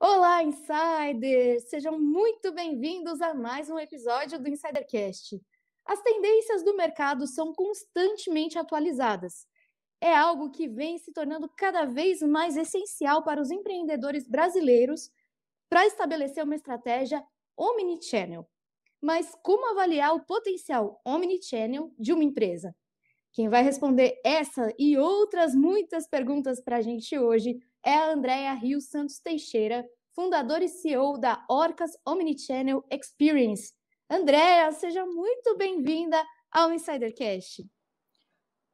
Olá, Insiders! Sejam muito bem-vindos a mais um episódio do Insidercast. As tendências do mercado são constantemente atualizadas. É algo que vem se tornando cada vez mais essencial para os empreendedores brasileiros para estabelecer uma estratégia omnichannel. Mas como avaliar o potencial omnichannel de uma empresa? Quem vai responder essa e outras muitas perguntas para a gente hoje é a Andrea Rios Santos Teixeira, fundadora e CEO da Orcas Omnichannel Experience. Andrea, seja muito bem-vinda ao Insidercast.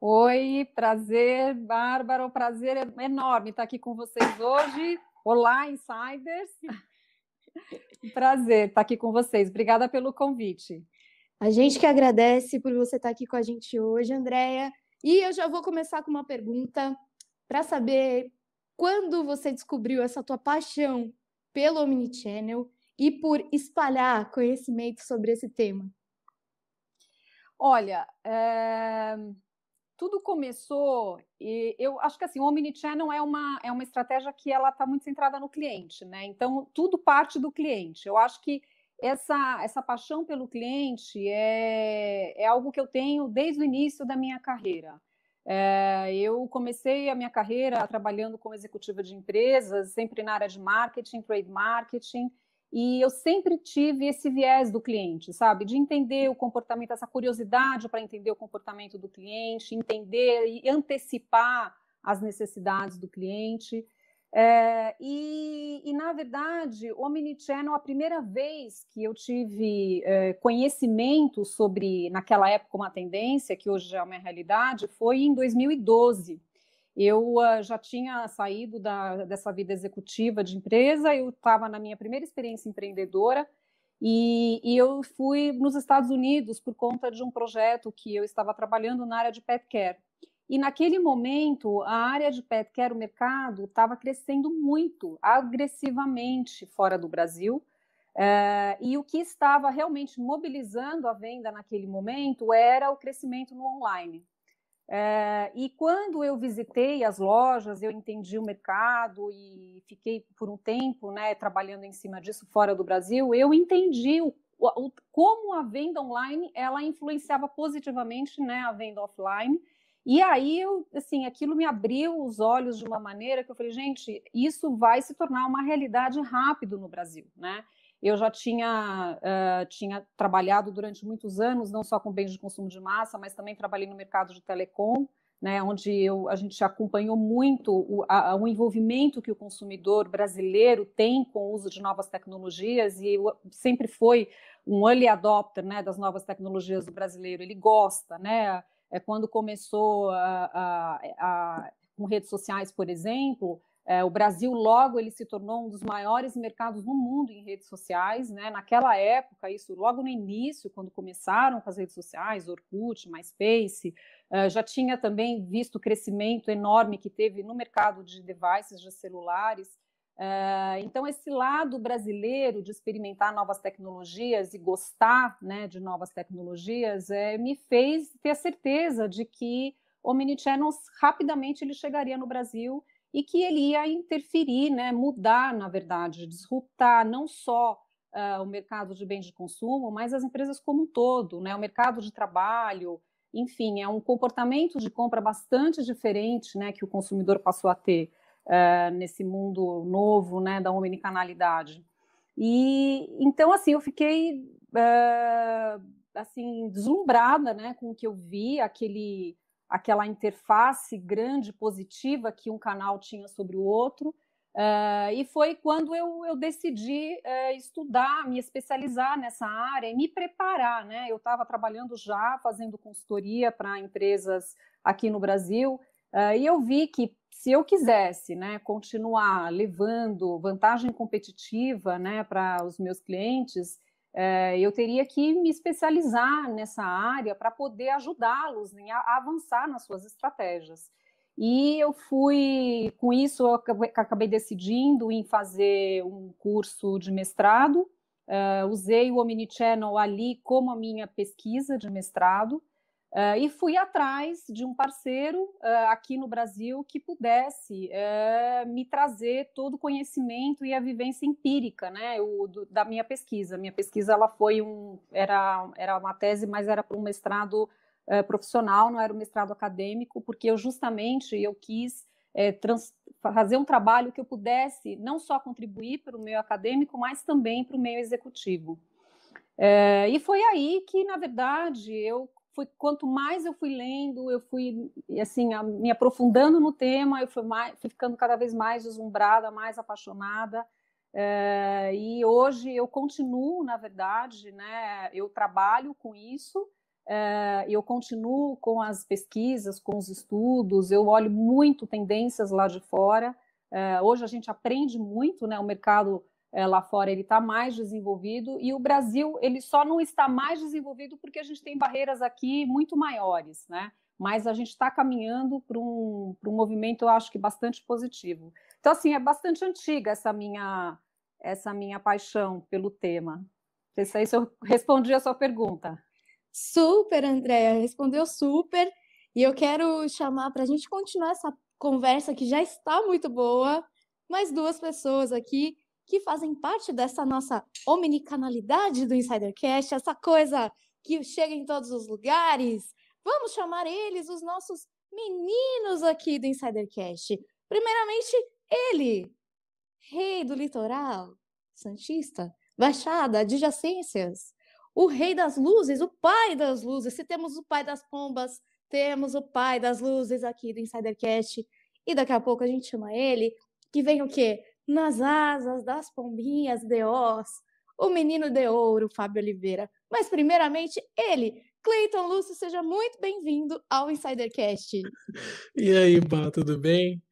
Oi, prazer, Bárbara, um prazer é enorme estar aqui com vocês hoje. Olá, Insiders. Prazer estar aqui com vocês. Obrigada pelo convite. A gente que agradece por você estar aqui com a gente hoje, Andréia. E eu já vou começar com uma pergunta para saber quando você descobriu essa tua paixão pelo Omnichannel e por espalhar conhecimento sobre esse tema? Olha, é... tudo começou e eu acho que assim, o Omnichannel é uma, é uma estratégia que ela está muito centrada no cliente, né? Então, tudo parte do cliente. Eu acho que essa, essa paixão pelo cliente é, é algo que eu tenho desde o início da minha carreira. É, eu comecei a minha carreira trabalhando como executiva de empresas, sempre na área de marketing, trade marketing, e eu sempre tive esse viés do cliente, sabe? De entender o comportamento, essa curiosidade para entender o comportamento do cliente, entender e antecipar as necessidades do cliente. É, e, e, na verdade, o Omnichannel, a primeira vez que eu tive é, conhecimento sobre, naquela época, uma tendência, que hoje é uma realidade, foi em 2012. Eu uh, já tinha saído da, dessa vida executiva de empresa, eu estava na minha primeira experiência empreendedora, e, e, eu fui nos Estados Unidos por conta de um projeto que eu estava trabalhando na área de pet care. E naquele momento, a área de pet care, o mercado, estava crescendo muito, agressivamente fora do Brasil. Eh, e o que estava realmente mobilizando a venda naquele momento era o crescimento no online. Eh, e quando eu visitei as lojas, eu entendi o mercado e fiquei por um tempo né, trabalhando em cima disso fora do Brasil, eu entendi o, o, como a venda online ela influenciava positivamente né, a venda offline e aí eu, assim, aquilo me abriu os olhos de uma maneira que eu falei, gente, isso vai se tornar uma realidade rápido no Brasil, né? Eu já tinha, uh, tinha trabalhado durante muitos anos, não só com bens de consumo de massa, mas também trabalhei no mercado de telecom, né, onde eu, a gente acompanhou muito o, a, o, envolvimento que o consumidor brasileiro tem com o uso de novas tecnologias e eu, sempre foi um early adopter né, das novas tecnologias do brasileiro. Ele gosta, né? é, quando começou a, a, é, a, é, com redes sociais, por exemplo, é, o Brasil logo ele se tornou um dos maiores mercados no mundo em redes sociais, né? Naquela época, isso logo no início, quando começaram com as redes sociais, Orkut, MySpace, é, já tinha também visto o crescimento enorme que teve no mercado de devices de celulares. Ah, então, esse lado brasileiro de experimentar novas tecnologias e gostar né, de novas tecnologias é, me fez ter a certeza de que o Omnichannels rapidamente ele chegaria no Brasil e que ele ia interferir, né, mudar, na verdade, disruptar não só uh, o mercado de bens de consumo, mas as empresas como um todo, né, o mercado de trabalho, enfim, é um comportamento de compra bastante diferente né, que o consumidor passou a ter uh, nesse mundo novo né, da omnicanalidade. E então, assim, eu fiquei uh, assim deslumbrada né, com o que eu vi, aquele, aquela interface grande, positiva que um canal tinha sobre o outro. Uh, e foi quando eu, eu decidi uh, estudar, me especializar nessa área e me preparar. Né? Eu estava trabalhando já, fazendo consultoria para empresas aqui no Brasil, uh, e eu vi que se eu quisesse né, continuar levando vantagem competitiva né, para os meus clientes, eh, eu teria que me especializar nessa área para poder ajudá-los né, a avançar nas suas estratégias. E eu fui, com isso, eu acabei decidindo em fazer um curso de mestrado. Uh, usei o Omnichannel ali como a minha pesquisa de mestrado. Uh, e fui atrás de um parceiro uh, aqui no Brasil que pudesse uh, me trazer todo o conhecimento e a vivência empírica, né, o, do, da minha pesquisa. Minha pesquisa ela foi um era era uma tese, mas era para um mestrado profissional, não era um mestrado acadêmico, porque eu justamente eu quis trans, fazer um trabalho que eu pudesse não só contribuir para o meio acadêmico, mas também para o meio executivo. É, e foi aí que, na verdade, eu quanto mais eu fui lendo, eu fui assim a, me aprofundando no tema, eu fui, mais, fui ficando cada vez mais deslumbrada, mais apaixonada. É, e hoje eu continuo, na verdade, né? Eu trabalho com isso. É, eu continuo com as pesquisas, com os estudos. Eu olho muito tendências lá de fora. É, hoje a gente aprende muito, né? O mercado é, lá fora ele está mais desenvolvido e o Brasil ele só não está mais desenvolvido porque a gente tem barreiras aqui muito maiores, né? Mas a gente está caminhando para um, um movimento, eu acho que bastante positivo. Então, assim, é bastante antiga essa minha, essa minha paixão pelo tema. Não sei se isso eu respondi a sua pergunta. Super, Andréa, respondeu super. E eu quero chamar para a gente continuar essa conversa que já está muito boa, mais duas pessoas aqui que fazem parte dessa nossa omnicanalidade do Insidercast, essa coisa que chega em todos os lugares. Vamos chamar eles, os nossos meninos aqui do Insidercast. Primeiramente, ele, rei do litoral, Santista, Baixada, adjacências, o rei das luzes, o pai das luzes. Se temos o pai das pombas, temos o pai das luzes aqui do Insidercast. E daqui a pouco a gente chama ele, que vem o quê? nas asas das pombinhas de Oz, o menino de ouro, Fábio Oliveira. Mas, primeiramente, ele, Cleiton Lúcio, seja muito bem-vindo ao Insidercast. E aí, Pá, tudo bem?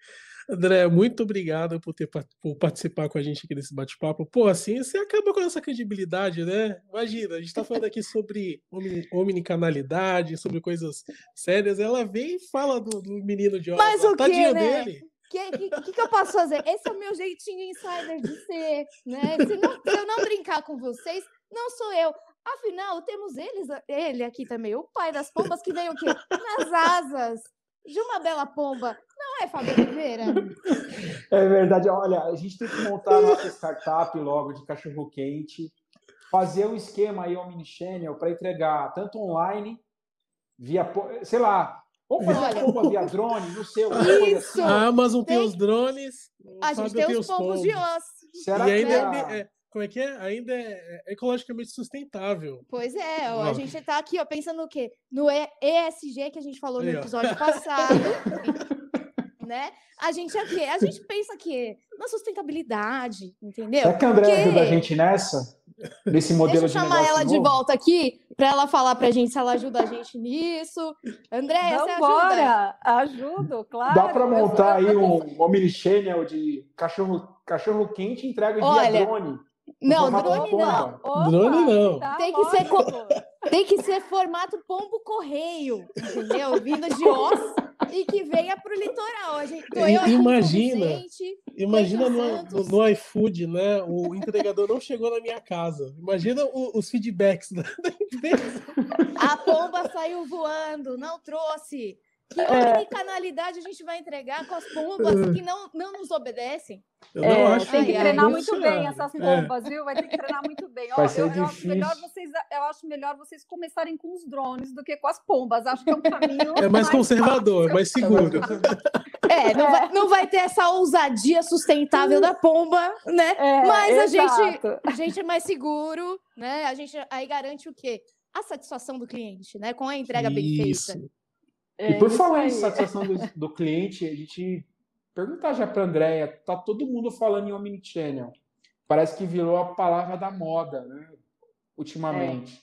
André, muito obrigado por, ter, por participar com a gente aqui desse bate-papo. Pô, assim, você acaba com essa credibilidade, né? Imagina, a gente está falando aqui sobre omnicanalidade, sobre coisas sérias. Ela vem e fala do, do menino de Oz, Mas o tadinho quê, né? dele. O que, que, que, eu posso fazer? Esse é o meu jeitinho insider de ser, né? Se, não, se eu não brincar com vocês, não sou eu. Afinal, temos eles, ele aqui também, o pai das pombas, que veio o quê? Nas asas de uma bela pomba. Não é, Fábio Oliveira? É verdade. Olha, a gente tem que montar nossa startup logo de cachorro-quente, fazer um esquema aí, omnichannel, para entregar tanto online, via, sei lá, Vamos fazer Olha, uma via drone, no seu. Isso. Assim. A ah, Amazon tem, tem os drones. A gente tem, tem os pombos de osso. Será e ainda é, é, é, como é que é? Ainda é, é ecologicamente sustentável. Pois é, ó, a gente está aqui ó, pensando no quê? No ESG que a gente falou no episódio passado. né? A gente é quê? a gente pensa que na sustentabilidade, entendeu? Será que a André ajuda a gente nessa? nesse modelo Deixa eu chamar ela novo. de volta aqui para ela falar para a gente se ela ajuda a gente nisso. Andréia, você ajuda? Ajudo, claro. Dá para montar aí um, uma mini channel de cachorro, cachorro quente entrega Olha, drone. Não, drone não. Opa, drone não. Tá tem, que ser, tem que ser formato pombo correio, entendeu? Vindo de osso e que venha para o litoral. A gente, eu imagina, gente, imagina no, no, no, iFood, né? O entregador não chegou na minha casa. Imagina o, os feedbacks da, da empresa. A pomba saiu voando, não trouxe. Que é. canalidade a gente vai entregar com as pombas é. que não, não nos obedecem? Eu não é, acho tem que, que treinar é muito bem essas é. pombas, viu? Vai ter que treinar muito bem. Vai Ó, ser eu, difícil. eu, acho melhor vocês, eu acho melhor vocês começarem com os drones do que com as pombas. Acho que é um caminho. É mais, mais conservador, fácil. mais seguro. É, não, Vai, não vai ter essa ousadia sustentável da pomba, né? É, Mas a gente, a gente é mais seguro, né? A gente aí garante o quê? A satisfação do cliente, né? Com a entrega Isso. bem feita. É, e por é, falar em satisfação do, do, cliente, a gente perguntar já para a Andrea, tá todo mundo falando em omnichannel. Parece que virou a palavra da moda, né? Ultimamente.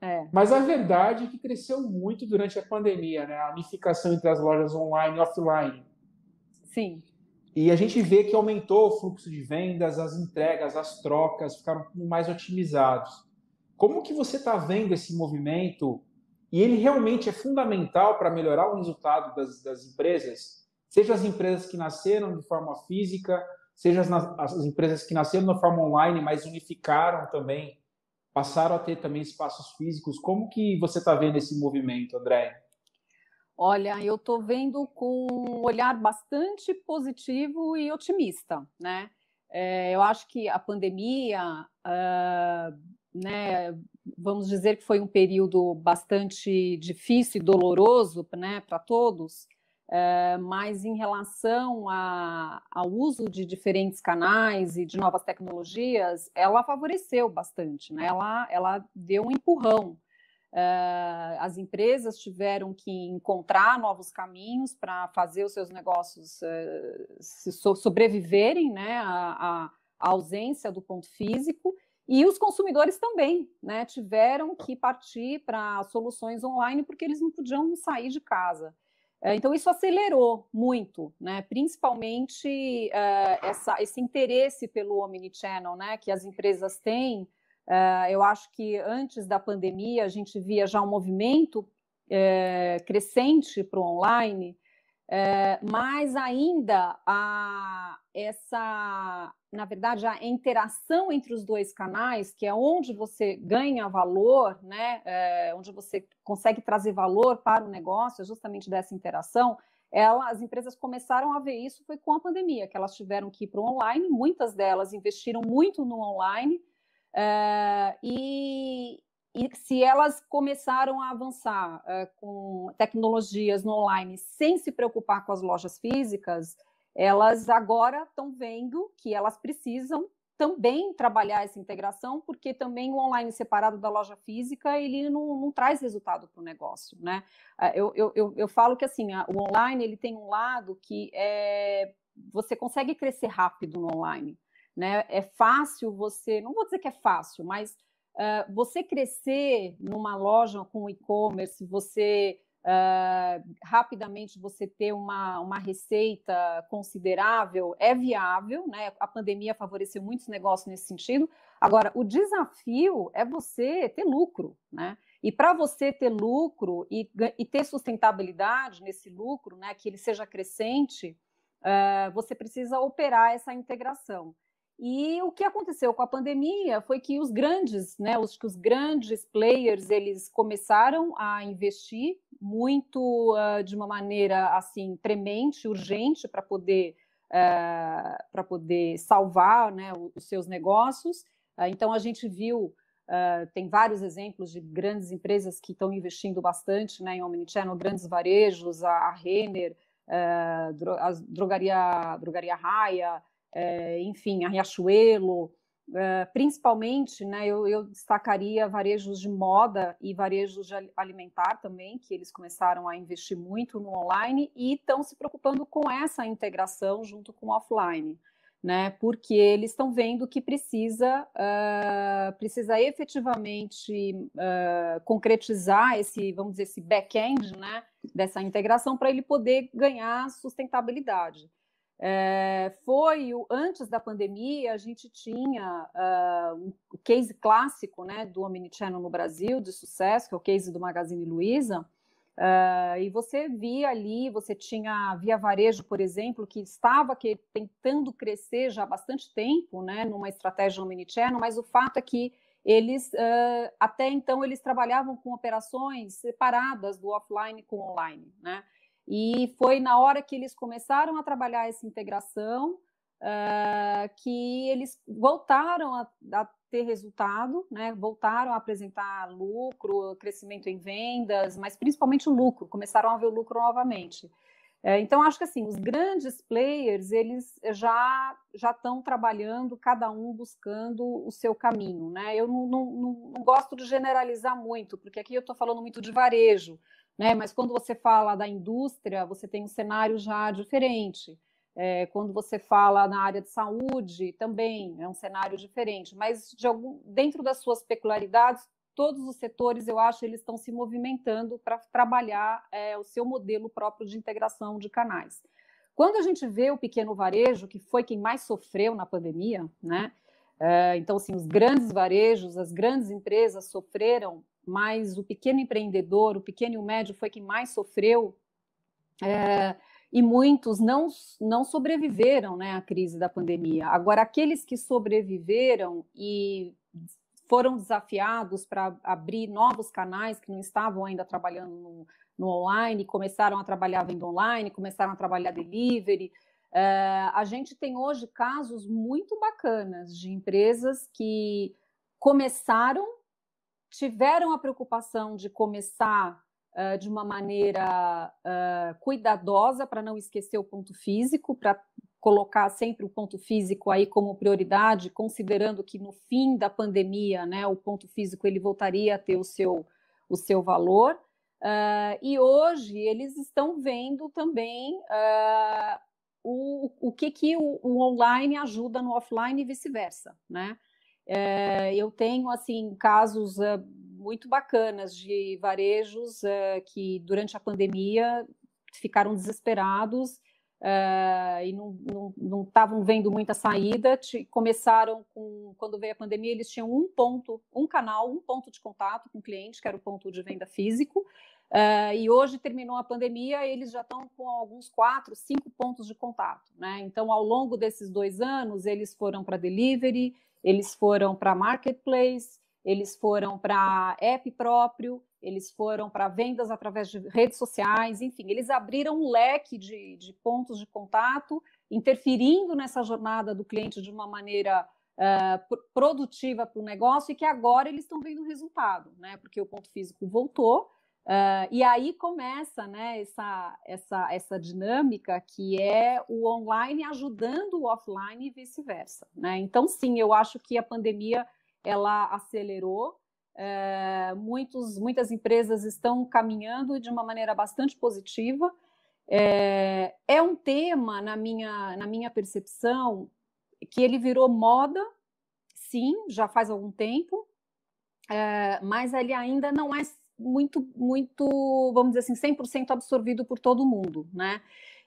É. É. Mas a verdade é que cresceu muito durante a pandemia, né? A unificação entre as lojas online e offline. Sim. E a gente vê que aumentou o fluxo de vendas, as entregas, as trocas ficaram mais otimizados. Como que você está vendo esse movimento e ele realmente é fundamental para melhorar o resultado das, das empresas, seja as empresas que nasceram de forma física, seja as, as empresas que nasceram de forma online, mas unificaram também, passaram a ter também espaços físicos. Como que você está vendo esse movimento, André? Olha, eu estou vendo com um olhar bastante positivo e otimista, né? É, eu acho que a pandemia uh, né, vamos dizer que foi um período bastante difícil e doloroso né, para todos, é, mas em relação a, ao uso de diferentes canais e de novas tecnologias, ela favoreceu bastante, né? ela, ela deu um empurrão. É, as empresas tiveram que encontrar novos caminhos para fazer os seus negócios é, so, sobreviverem né, à ausência do ponto físico e os consumidores também né, tiveram que partir para soluções online porque eles não podiam sair de casa. É, então, isso acelerou muito, né? principalmente uh, essa, esse interesse pelo omnichannel né? que as empresas têm. Uh, eu acho que antes da pandemia, a gente via já um movimento uh, crescente para o online, mas ainda a, essa, na verdade, a interação entre os dois canais, que é onde você ganha valor, né, é, onde você consegue trazer valor para o negócio, é justamente dessa interação, ela, as empresas começaram a ver isso foi com a pandemia, que elas tiveram que ir para o online, muitas delas investiram muito no online, é, e, e se elas começaram a avançar é, com tecnologias no online sem se preocupar com as lojas físicas, elas agora estão vendo que elas precisam também trabalhar essa integração, porque também o online separado da loja física, ele não, não traz resultado para o negócio, né? Ah, eu, eu, eu, falo que, assim, o online, ele tem um lado que é, você consegue crescer rápido no online, né? É fácil você, não vou dizer que é fácil, mas uh, você crescer numa loja com e-commerce, você uh, rapidamente você ter uma, uma receita considerável é viável, né? A pandemia favoreceu muitos negócios nesse sentido. Agora, o desafio é você ter lucro, né? E para você ter lucro e, e, ter sustentabilidade nesse lucro, né, que ele seja crescente, uh, você precisa operar essa integração. E o que aconteceu com a pandemia foi que os grandes, né, os, os grandes players, eles começaram a investir muito uh, de uma maneira assim premente, urgente para poder uh, ah, para poder salvar né, os seus negócios. Uh, então a gente viu tem vários exemplos de grandes empresas que estão investindo bastante né, em omnichannel, grandes varejos, a, a Renner, a drogaria drogaria Raia, eh, enfim, a Riachuelo. Ah, principalmente, né, eu, eu, destacaria varejos de moda e varejos de alimentar também, que eles começaram a investir muito no online e estão se preocupando com essa integração junto com o offline, né, porque eles estão vendo que precisa, uh, precisa efetivamente uh, concretizar esse, vamos dizer, esse back-end, né, dessa integração para ele poder ganhar sustentabilidade. É, foi o, antes da pandemia, a gente tinha uh, um case clássico né, do Omnichannel no Brasil, de sucesso, que é o case do Magazine Luiza. Uh, e você via ali, você tinha Via Varejo, por exemplo, que estava que, tentando crescer já há bastante tempo, né, numa estratégia Omnichannel, mas o fato é que eles, uh, até então, eles trabalhavam com operações separadas do offline com online, né? E foi na hora que eles começaram a trabalhar essa integração uh, que eles voltaram a, a, ter resultado, né? voltaram a apresentar lucro, crescimento em vendas, mas principalmente o lucro, começaram a ver o lucro novamente. Eh, então, acho que assim, os grandes players, eles já já estão trabalhando, cada um buscando o seu caminho. Né? Eu não, não, não gosto de generalizar muito, porque aqui eu estou falando muito de varejo, né? Mas quando você fala da indústria, você tem um cenário já diferente. É, quando você fala na área de saúde, também é um cenário diferente. Mas de algum, dentro das suas peculiaridades, todos os setores, eu acho, eles estão se movimentando para trabalhar é, o seu modelo próprio de integração de canais. Quando a gente vê o pequeno varejo, que foi quem mais sofreu na pandemia, né? É, então, assim, os grandes varejos, as grandes empresas sofreram mas o pequeno empreendedor, o pequeno e o médio foi quem mais sofreu. É, e muitos não, não sobreviveram né, à crise da pandemia. Agora, aqueles que sobreviveram e foram desafiados para abrir novos canais que não estavam ainda trabalhando no, no, online, começaram a trabalhar vendo online, começaram a trabalhar delivery. É, a gente tem hoje casos muito bacanas de empresas que começaram tiveram a preocupação de começar uh, de uma maneira uh, cuidadosa para não esquecer o ponto físico, para colocar sempre o ponto físico aí como prioridade, considerando que no fim da pandemia, né, o ponto físico ele voltaria a ter o seu o seu valor. Uh, e hoje eles estão vendo também o, o que, que o, o online ajuda no offline e vice-versa, né? É, eu tenho assim casos é, muito bacanas de varejos é, que durante a pandemia ficaram desesperados eh, e não estavam vendo muita saída. Te, começaram com quando veio a pandemia, eles tinham um ponto, um canal, um ponto de contato com o cliente, que era o ponto de venda físico. Uh, e hoje terminou a pandemia, eles já estão com alguns quatro, cinco pontos de contato. Né? Então, ao longo desses dois anos, eles foram para delivery, eles foram para marketplace, eles foram para app próprio, eles foram para vendas através de redes sociais, enfim, eles abriram um leque de, de pontos de contato, interferindo nessa jornada do cliente de uma maneira uh, produtiva para o negócio e que agora eles estão vendo o resultado, né? Porque o ponto físico voltou Uh, e aí começa né, essa, essa, essa dinâmica que é o online ajudando o offline e vice-versa. Né? Então, sim, eu acho que a pandemia ela acelerou. Ah, muitos, muitas empresas estão caminhando de uma maneira bastante positiva. É, é um tema, na minha, na minha percepção, que ele virou moda, sim, já faz algum tempo, é, mas ele ainda não é muito, muito, vamos dizer assim, 100% absorvido por todo mundo, né?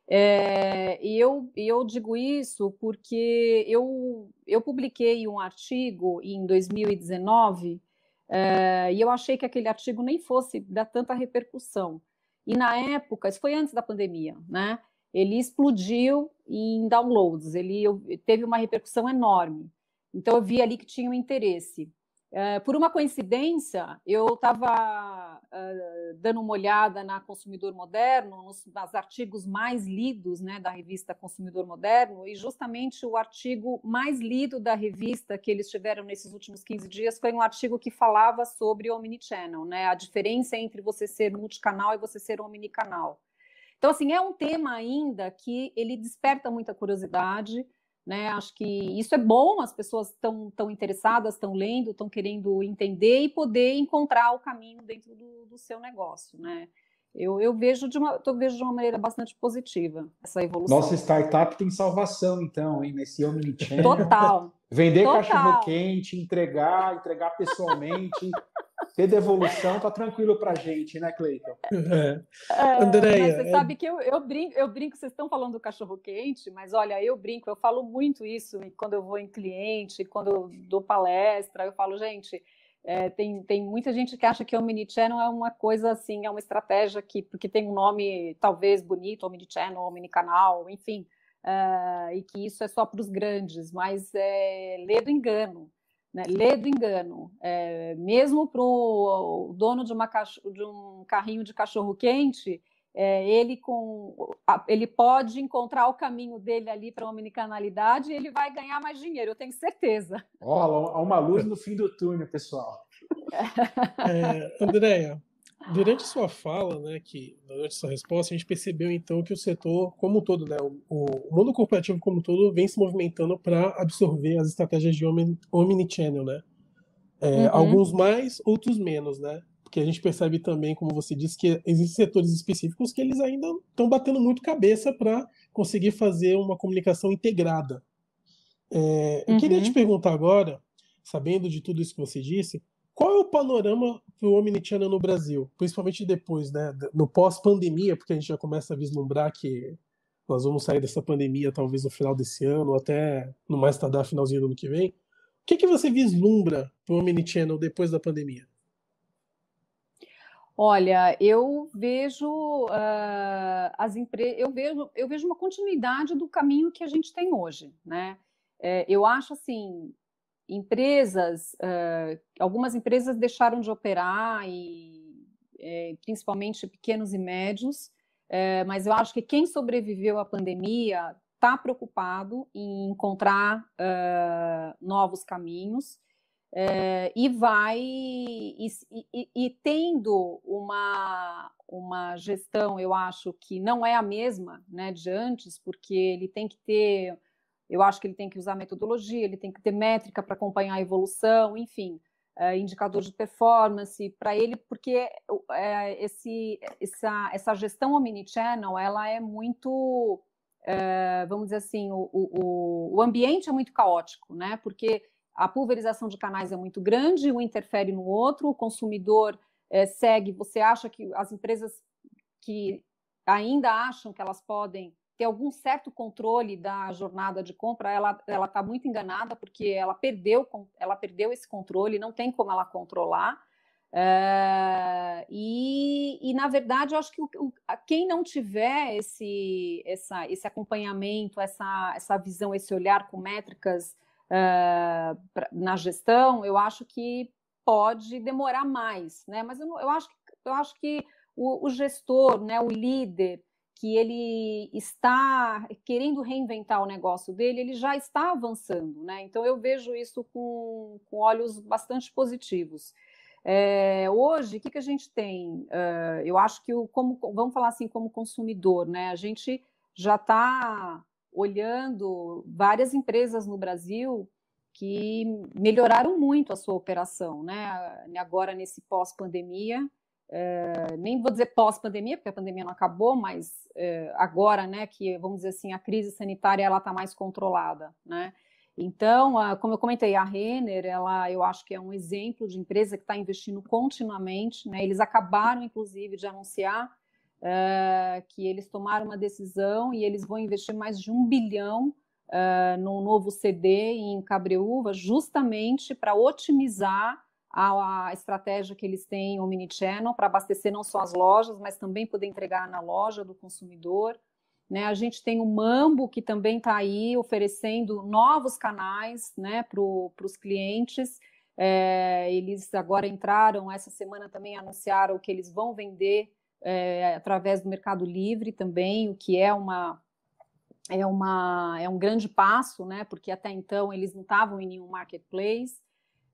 É, e eu, eu digo isso porque eu, eu publiquei um artigo em 2019 é, e eu achei que aquele artigo nem fosse dar tanta repercussão. E na época, isso foi antes da pandemia, né? Ele explodiu em downloads, ele teve uma repercussão enorme. Então eu vi ali que tinha um interesse. Eh, por uma coincidência, eu estava eh, dando uma olhada na Consumidor Moderno, nos artigos mais lidos né, da revista Consumidor Moderno, e justamente o artigo mais lido da revista que eles tiveram nesses últimos 15 dias foi um artigo que falava sobre omnichannel, né, a diferença entre você ser multicanal e você ser omnicanal. Então, assim, é um tema ainda que ele desperta muita curiosidade, né? Acho que isso é bom, as pessoas estão tão interessadas, estão lendo, estão querendo entender e poder encontrar o caminho dentro do, do seu negócio, né? Eu, eu, vejo de uma, eu vejo de uma maneira bastante positiva essa evolução. Nossa startup tem salvação, então, hein, nesse omnichannel. Total. Vender cachorro quente, entregar, entregar pessoalmente, ter devolução tá tranquilo pra gente, né, Cleiton? É. é Andréia. Você é... sabe que eu, eu, brinco, eu brinco, vocês estão falando do cachorro quente, mas olha, eu brinco, eu falo muito isso quando eu vou em cliente, quando eu dou palestra, eu falo, gente. É, tem, tem muita gente que acha que o omnichannel é uma coisa assim, é uma estratégia que, porque tem um nome talvez bonito, omnichannel, omnicanal, enfim, uh, e que isso é só para os grandes, mas é lê do engano. Né? Lê do engano. É, mesmo para o dono de, uma, de um carrinho de cachorro-quente, é, ele, com, ele pode encontrar o caminho dele ali para a omnicanalidade e ele vai ganhar mais dinheiro, eu tenho certeza. Olha, há uma luz no fim do túnel, pessoal. É, Andréia, Durante sua fala, né, que durante sua resposta, a gente percebeu então que o setor como um todo, né, o, o mundo corporativo como um todo, vem se movimentando para absorver as estratégias de omnichannel, né? É, uhum. Alguns mais, outros menos, né? Porque a gente percebe também, como você disse, que existem setores específicos que eles ainda estão batendo muito cabeça para conseguir fazer uma comunicação integrada. É, eu uhum. queria te uhum. perguntar agora, sabendo de tudo isso que você disse, qual é o panorama para o Omnichannel no Brasil, principalmente depois, né, no pós-pandemia, porque a gente já começa a vislumbrar que nós vamos sair dessa pandemia talvez no final desse ano, ou até no mais tardar finalzinho do ano que vem. O que, que você vislumbra para o Omnichannel depois da pandemia? Olha, eu vejo uh, as empresas, eu vejo, eu vejo uma continuidade do caminho que a gente tem hoje, né? É, eu acho assim, empresas, uh, algumas empresas deixaram de operar, e, é, principalmente pequenos e médios, é, mas eu acho que quem sobreviveu à pandemia está preocupado em encontrar uh, novos caminhos e vai e, e, e, tendo uma uma gestão, eu acho que não é a mesma né, de antes, porque ele tem que ter eu acho que ele tem que usar metodologia, ele tem que ter métrica para acompanhar a evolução, enfim, é, indicador de performance para ele, porque é, esse, essa, essa gestão omnichannel, ela é muito, é, vamos dizer assim, o, o, o ambiente é muito caótico, né? Porque a pulverização de canais é muito grande, um interfere no outro, o consumidor é, segue. Você acha que as empresas que ainda acham que elas podem ter algum certo controle da jornada de compra, ela ela está muito enganada porque ela perdeu ela perdeu esse controle, não tem como ela controlar. Eh, e, e, na verdade eu acho que o, o, quem não tiver esse essa, esse acompanhamento, essa essa visão, esse olhar com métricas eh, pra, na gestão, eu acho que pode demorar mais, né? Mas eu, eu acho eu acho que o, o gestor, né, o líder que ele está querendo reinventar o negócio dele, ele já está avançando, né? Então eu vejo isso com, com olhos bastante positivos. É, hoje, o que, que a gente tem? Uh, eu acho que o, como vamos falar assim, como consumidor, né? A gente já está olhando várias empresas no Brasil que melhoraram muito a sua operação, né? Agora nesse pós-pandemia, eh, nem vou dizer pós-pandemia, porque a pandemia não acabou, mas eh, agora, né, que vamos dizer assim, a crise sanitária ela está mais controlada, né? Então, como eu comentei, a Renner, ela, eu acho que é um exemplo de empresa que está investindo continuamente, né? Eles acabaram, inclusive, de anunciar eh, que eles tomaram uma decisão e eles vão investir mais de um bilhão uh, no novo CD em Cabreúva, justamente para otimizar a, estratégia que eles têm omnichannel para abastecer não só as lojas, mas também poder entregar na loja do consumidor. Né? A gente tem o Mambo, que também está aí oferecendo novos canais né, para os clientes. É, eles agora entraram, essa semana também anunciaram que eles vão vender é, através do Mercado Livre também, o que é uma. É, uma, é um grande passo, né? Porque até então eles não estavam em nenhum marketplace.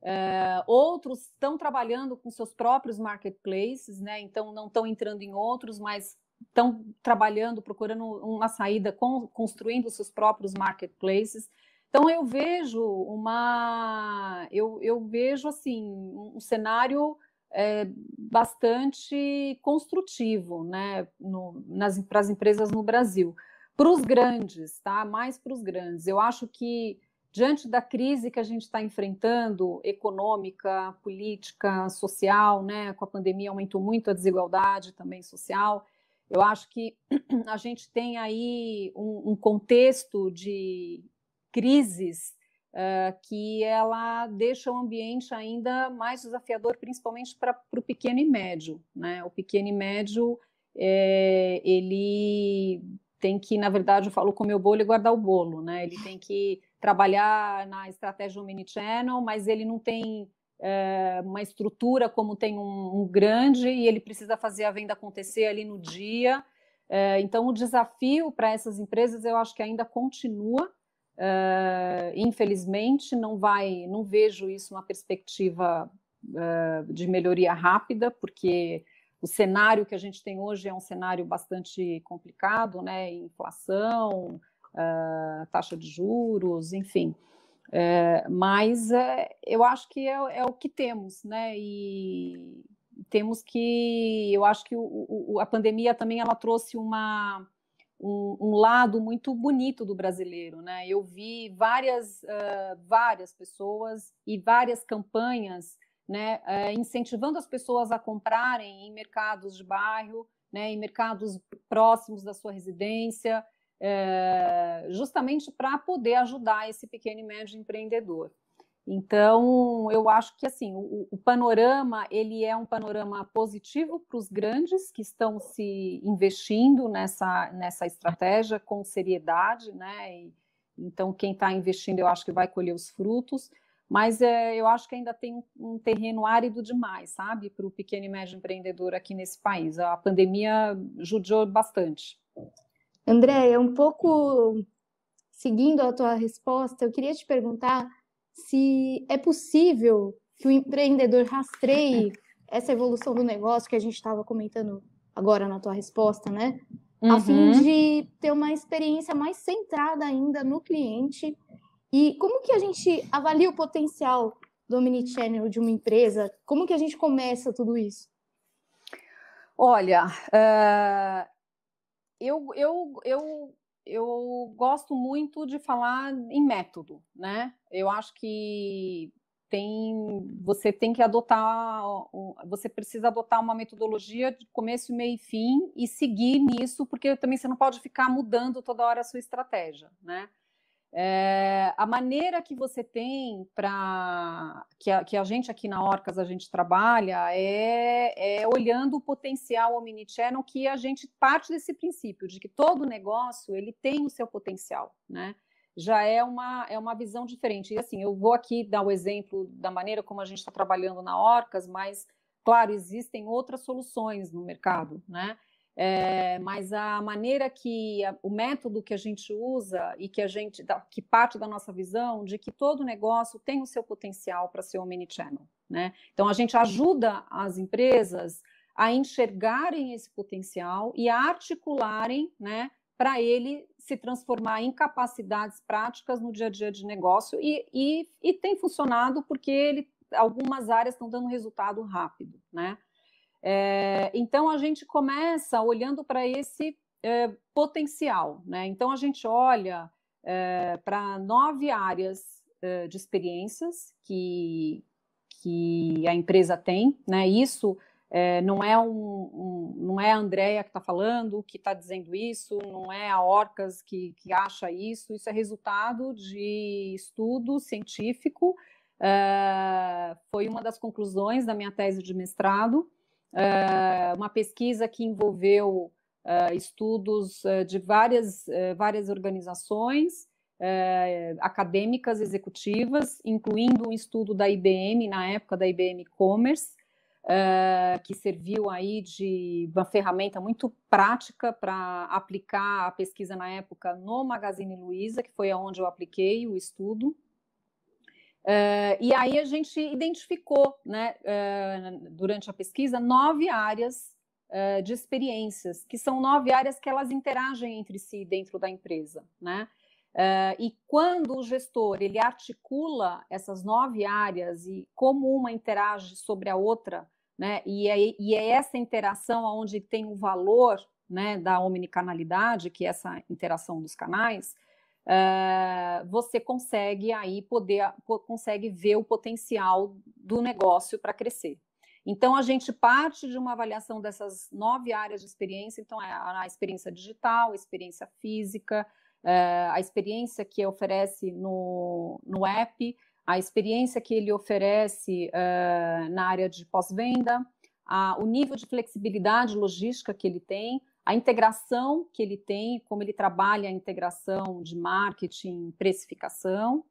Ah, outros estão trabalhando com seus próprios marketplaces, né? Então não estão entrando em outros, mas estão trabalhando, procurando uma saída, com, construindo seus próprios marketplaces. Então eu vejo uma, eu, eu vejo assim um cenário é, bastante construtivo, né, no, nas para as empresas no Brasil, para os grandes, tá? Mais para os grandes. Eu acho que diante da crise que a gente está enfrentando, econômica, política, social, né? Com a pandemia aumentou muito a desigualdade também social. Eu acho que a gente tem aí um, um contexto de crises uh, que ela deixa o ambiente ainda mais desafiador, principalmente para o pequeno e médio, né? O pequeno e médio é, ele tem que, na verdade, eu falo comer o bolo e guardar o bolo, né? Ele tem que trabalhar na estratégia omnichannel, mas ele não tem é, uma estrutura como tem um, um, grande e ele precisa fazer a venda acontecer ali no dia. É, então, o desafio para essas empresas eu acho que ainda continua. É, infelizmente, não vai, não vejo isso uma perspectiva de melhoria rápida, porque o cenário que a gente tem hoje é um cenário bastante complicado, né? Inflação, ah, taxa de juros, enfim. É, mas é, eu acho que é, é, o que temos, né? E temos que, eu acho que o, o, a pandemia também ela trouxe uma um, um, lado muito bonito do brasileiro, né? Eu vi várias uh, várias pessoas e várias campanhas, né, uh, incentivando as pessoas a comprarem em mercados de bairro, né, em mercados próximos da sua residência é, justamente para poder ajudar esse pequeno e médio empreendedor. Então, eu acho que assim o, o panorama ele é um panorama positivo para os grandes que estão se investindo nessa, nessa estratégia com seriedade, né? E, então, quem está investindo, eu acho que vai colher os frutos. Mas é, eu acho que ainda tem um terreno árido demais, sabe, para o pequeno e médio empreendedor aqui nesse país. A pandemia judiou bastante. André, um pouco seguindo a tua resposta, eu queria te perguntar se é possível que o empreendedor rastreie essa evolução do negócio que a gente estava comentando agora na tua resposta, né? Uhum. A fim de ter uma experiência mais centrada ainda no cliente. E como que a gente avalia o potencial do omnichannel de uma empresa? Como que a gente começa tudo isso? Olha, eh, eu, eu, eu, eu gosto muito de falar em método, né? Eu acho que tem, você tem que adotar, você precisa adotar uma metodologia de começo, meio e fim e seguir nisso, porque também você não pode ficar mudando toda hora a sua estratégia, né? É, a maneira que você tem para que, que, a gente aqui na Orcas a gente trabalha é, é olhando o potencial omnichannel que a gente parte desse princípio de que todo negócio ele tem o seu potencial, né? Já é uma é uma visão diferente. E assim, eu vou aqui dar o exemplo da maneira como a gente está trabalhando na Orcas, mas claro, existem outras soluções no mercado, né? É, mas a maneira que a, o método que a gente usa e que a gente que parte da nossa visão de que todo negócio tem o seu potencial para ser omnichannel, né? Então a gente ajuda as empresas a enxergarem esse potencial e a articularem, né, para ele se transformar em capacidades práticas no dia a dia de negócio e, e, e tem funcionado porque ele algumas áreas estão dando resultado rápido, né? É, então a gente começa olhando para esse é, potencial, né? Então a gente olha é, para nove áreas é, de experiências que, que a empresa tem, né? Isso é, não é um, um, não é a Andrea que está falando, que está dizendo isso, não é a Orcas que, que acha isso, isso é resultado de estudo científico. É, foi uma das conclusões da minha tese de mestrado. Ah, uma pesquisa que envolveu ah, estudos ah, de várias, várias organizações acadêmicas executivas, incluindo um estudo da IBM, na época da IBM Commerce, Uh, que serviu aí de uma ferramenta muito prática para aplicar a pesquisa na época no Magazine Luiza, que foi aonde eu apliquei o estudo. Uh, e aí a gente identificou, né, uh, durante a pesquisa, nove áreas uh, de experiências, que são nove áreas que elas interagem entre si dentro da empresa, né? e quando o gestor ele articula essas nove áreas e como uma interage sobre a outra, né? E é, e é essa interação onde tem o valor, né, da omnicanalidade, que é essa interação dos canais, uh, você consegue aí poder consegue ver o potencial do negócio para crescer. Então a gente parte de uma avaliação dessas nove áreas de experiência, então é a experiência digital, a experiência física, uh, a experiência que oferece no, no app, a experiência que ele oferece uh, na área de pós-venda, o nível de flexibilidade logística que ele tem, a integração que ele tem, como ele trabalha a integração de marketing, precificação,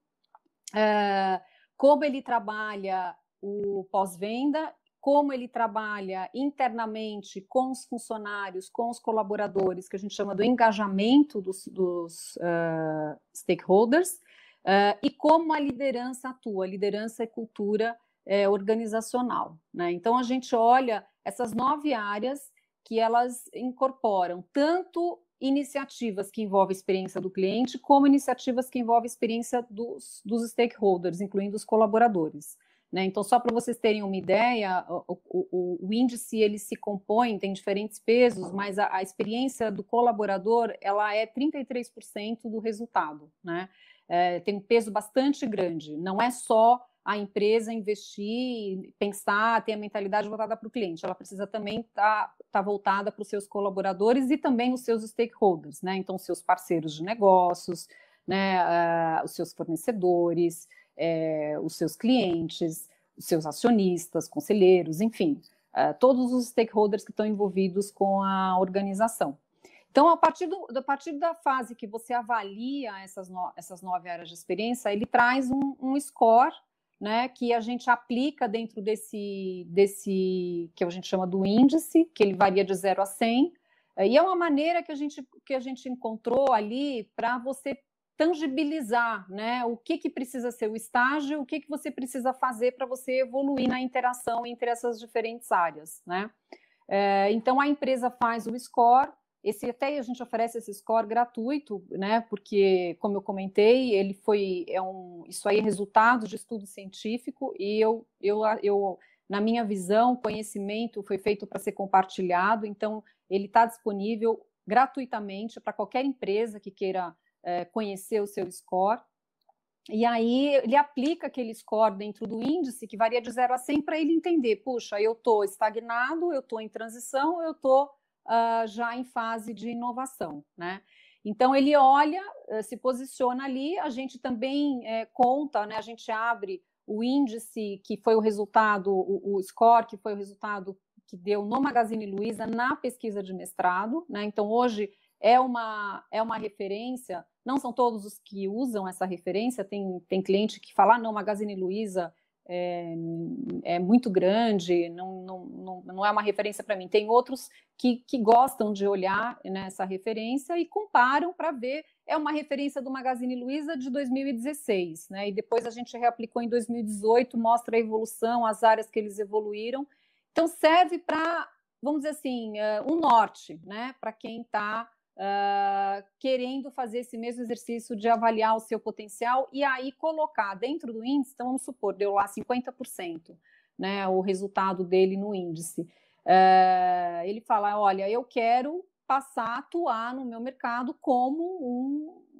é, como ele trabalha o pós-venda, como ele trabalha internamente com os funcionários, com os colaboradores, que a gente chama do engajamento dos, dos uh, stakeholders, uh, e como a liderança atua, liderança e é cultura uh, organizacional. Né? Então a gente olha essas nove áreas que elas incorporam tanto iniciativas que envolvem experiência do cliente, como iniciativas que envolvem experiência dos, dos stakeholders, incluindo os colaboradores. Né? Então, só para vocês terem uma ideia, o, o, o, índice ele se compõe, tem diferentes pesos, mas a, a experiência do colaborador ela é 33% do resultado. Né? É, tem um peso bastante grande, não é só a empresa investir, pensar, ter a mentalidade voltada para o cliente. Ela precisa também estar tá, tá voltada para os seus colaboradores e também os seus stakeholders, né? Então, seus parceiros de negócios, né? Uh, os seus fornecedores, eh, os seus clientes, os seus acionistas, conselheiros, enfim, uh, todos os stakeholders que estão envolvidos com a organização. Então, a partir, do, a partir, da fase que você avalia essas, no, essas nove áreas de experiência, ele traz um, um score né, que a gente aplica dentro desse, desse que a gente chama do índice, que ele varia de 0 a 100, é, e é uma maneira que a gente, que a gente encontrou ali para você tangibilizar né, o que, que precisa ser o estágio, o que, que você precisa fazer para você evoluir na interação entre essas diferentes áreas. Né? É, então, a empresa faz o score, esse até a gente oferece esse score gratuito, né? Porque, como eu comentei, ele foi é um isso aí é resultado de estudo científico e eu eu, eu na minha visão, conhecimento foi feito para ser compartilhado, então ele está disponível gratuitamente para qualquer empresa que queira é, conhecer o seu score. E aí ele aplica aquele score dentro do índice que varia de 0 a 100 para ele entender, puxa, eu estou estagnado, eu estou em transição, eu estou uh, já em fase de inovação, né? Então ele olha, eh, se posiciona ali, a gente também é, conta, né? A gente abre o índice que foi o resultado, o, o score que foi o resultado que deu no Magazine Luiza na pesquisa de mestrado, né? Então hoje é uma, é uma referência, não são todos os que usam essa referência, tem, tem cliente que fala, ah, não, Magazine Luiza é, é muito grande, não, não, não, não, é uma referência para mim. Tem outros que, que gostam de olhar nessa referência e comparam para ver. É uma referência do Magazine Luiza de 2016, né? E depois a gente reaplicou em 2018, mostra a evolução, as áreas que eles evoluíram. Então serve para, vamos dizer assim, é, um norte, né? Para quem está uh, querendo fazer esse mesmo exercício de avaliar o seu potencial e aí colocar dentro do índice, então vamos supor, deu lá 50%, né, o resultado dele no índice. Uh, ele fala, olha, eu quero passar a atuar no meu mercado como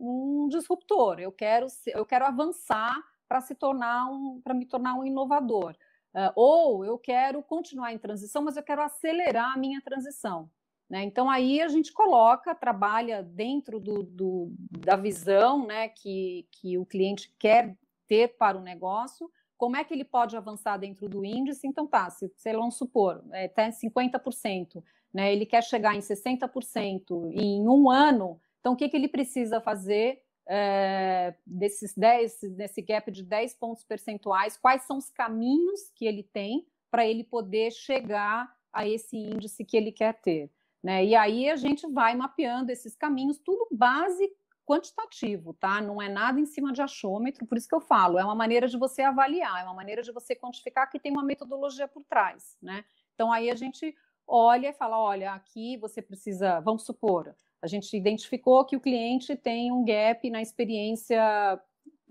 um, um disruptor. Eu quero, eu quero avançar para se tornar um, para me tornar um inovador. Uh, ou eu quero continuar em transição, mas eu quero acelerar a minha transição. Né? Então, aí a gente coloca, trabalha dentro do, do, da visão né, que, que o cliente quer ter para o negócio, como é que ele pode avançar dentro do índice? Então, tá, se, sei lá, vamos supor, é, até 50%, né, ele quer chegar em 60% em um ano, então o que, que ele precisa fazer é, desses 10, nesse gap de 10 pontos percentuais? Quais são os caminhos que ele tem para ele poder chegar a esse índice que ele quer ter? Né? E aí a gente vai mapeando esses caminhos, tudo base quantitativo, tá? Não é nada em cima de achômetro, por isso que eu falo, é uma maneira de você avaliar, é uma maneira de você quantificar que tem uma metodologia por trás, né? Então aí a gente olha e fala, olha, aqui você precisa, vamos supor, a gente identificou que o cliente tem um gap na experiência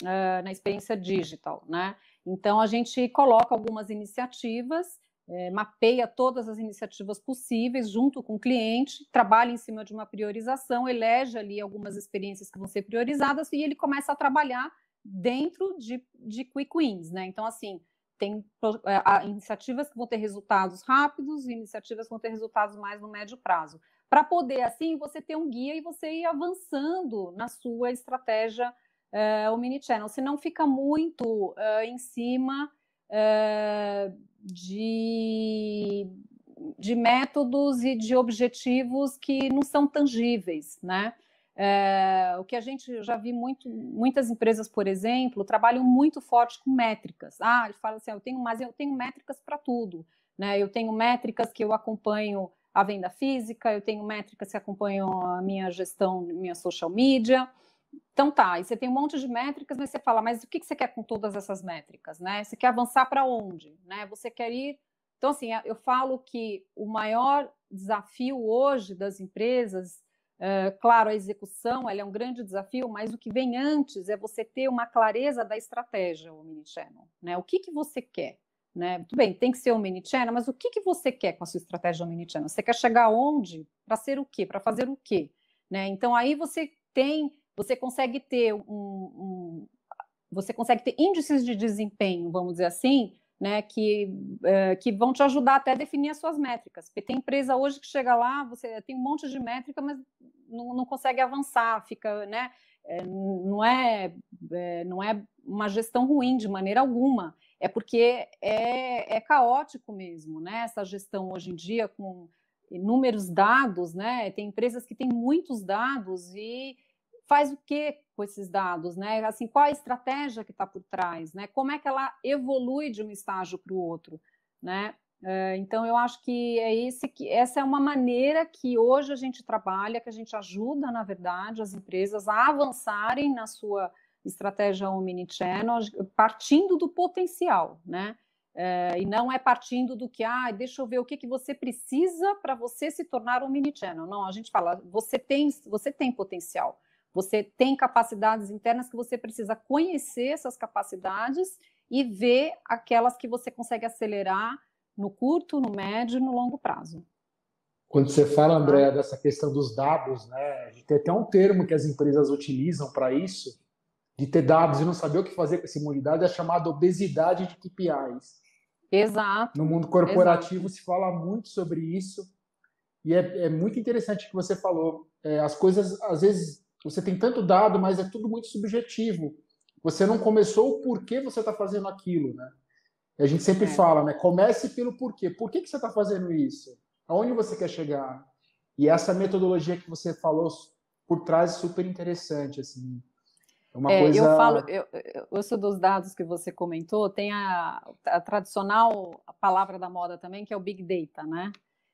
eh, na experiência digital, né? Então a gente coloca algumas iniciativas é, mapeia todas as iniciativas possíveis junto com o cliente, trabalha em cima de uma priorização, elege ali algumas experiências que vão ser priorizadas e ele começa a trabalhar dentro de, de quick wins, né? Então, assim, tem é, iniciativas que vão ter resultados rápidos e iniciativas que vão ter resultados mais no médio prazo. Para poder, assim, você ter um guia e você ir avançando na sua estratégia é, se Senão fica muito é, em cima uh, de, de métodos e de objetivos que não são tangíveis, né? É, o que a gente já vi muito, muitas empresas, por exemplo, trabalham muito forte com métricas. Ah, ele fala assim, ah, eu tenho, mas eu tenho métricas para tudo, né? Eu tenho métricas que eu acompanho a venda física, eu tenho métricas que acompanham a minha gestão, minha social media, então tá, e você tem um monte de métricas, mas você fala, mas o que você quer com todas essas métricas, né? Você quer avançar para onde, né? Você quer ir... Então, assim, eu falo que o maior desafio hoje das empresas, é, claro, a execução ela é um grande desafio, mas o que vem antes é você ter uma clareza da estratégia, o Omnichannel, né? O que, que você quer, né? Tudo bem, tem que ser o channel, mas o que, que você quer com a sua estratégia channel? Você quer chegar onde? Para ser o quê? Para fazer o quê? Né? Então, aí você tem você consegue ter um, um você consegue ter índices de desempenho, vamos dizer assim, né, que, é, que vão te ajudar até a definir as suas métricas. Porque tem empresa hoje que chega lá, você tem um monte de métrica, mas não, não consegue avançar, fica, né, é, não, é, é, não é uma gestão ruim de maneira alguma, é porque é, é caótico mesmo, né, essa gestão hoje em dia com inúmeros dados, né, tem empresas que têm muitos dados e faz o que com esses dados, né? Assim, qual a estratégia que está por trás, né? Como é que ela evolui de um estágio para o outro, né? É, então eu acho que é esse que essa é uma maneira que hoje a gente trabalha, que a gente ajuda, na verdade, as empresas a avançarem na sua estratégia omnichannel, partindo do potencial, né? É, e não é partindo do que, ah, deixa eu ver o que, que você precisa para você se tornar um mini channel. Não, a gente fala, você tem, você tem potencial. Você tem capacidades internas que você precisa conhecer essas capacidades e ver aquelas que você consegue acelerar no curto, no médio e no longo prazo. Quando você fala, tá? André, dessa questão dos dados, né? tem até um termo que as empresas utilizam para isso, de ter dados e não saber o que fazer com essa imunidade, é chamada obesidade de KPIs. Exato. No mundo corporativo exato. se fala muito sobre isso. E é, é muito interessante o que você falou. É, as coisas, às vezes, você tem tanto dado, mas é tudo muito subjetivo. Você não começou o porquê você está fazendo aquilo, né? a gente sempre é. fala, né? Comece pelo porquê. Por que, que você está fazendo isso? Aonde você quer chegar? E é essa metodologia que você falou por trás é super interessante, assim. É uma é, coisa... Eu falo, eu, eu sou dos dados que você comentou, tem a, a tradicional palavra da moda também, que é o Big Data, né?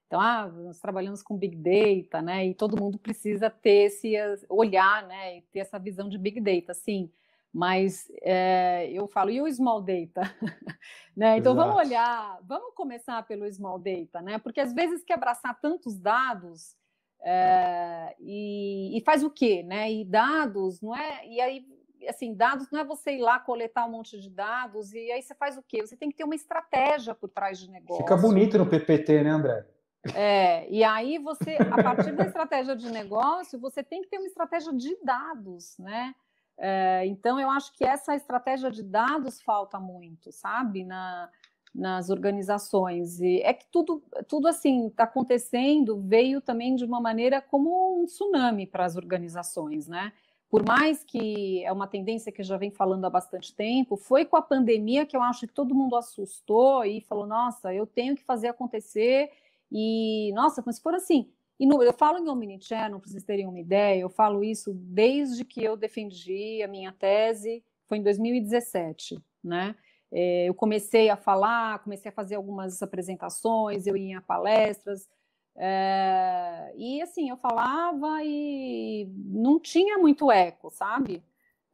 Então, ah, nós trabalhamos com Big Data, né? E todo mundo precisa ter esse eh, olhar, né? E ter essa visão de Big Data, sim. Mas é, eu falo, e o Small Data? né? Então, Exato. vamos olhar, vamos começar pelo Small Data, né? Porque às vezes que abraçar tantos dados é, e, e, faz o quê, né? E dados, não é? E aí, assim, dados não é você ir lá coletar um monte de dados e aí você faz o quê? Você tem que ter uma estratégia por trás de negócio. Fica bonito no PPT, né, André? É, e aí você, a partir da estratégia de negócio, você tem que ter uma estratégia de dados, né? É, então eu acho que essa estratégia de dados falta muito, sabe? Na, nas organizações. E é que tudo, tudo assim, está acontecendo, veio também de uma maneira como um tsunami para as organizações, né? Por mais que é uma tendência que já vem falando há bastante tempo, foi com a pandemia que eu acho que todo mundo assustou e falou: nossa, eu tenho que fazer acontecer e, nossa, mas for assim, inúmeros. Eu falo em omnichannel, para vocês terem uma ideia, eu falo isso desde que eu defendi a minha tese, foi em 2017, né? É, eu comecei a falar, comecei a fazer algumas apresentações, eu ia a palestras, é, e assim, eu falava e não tinha muito eco, sabe?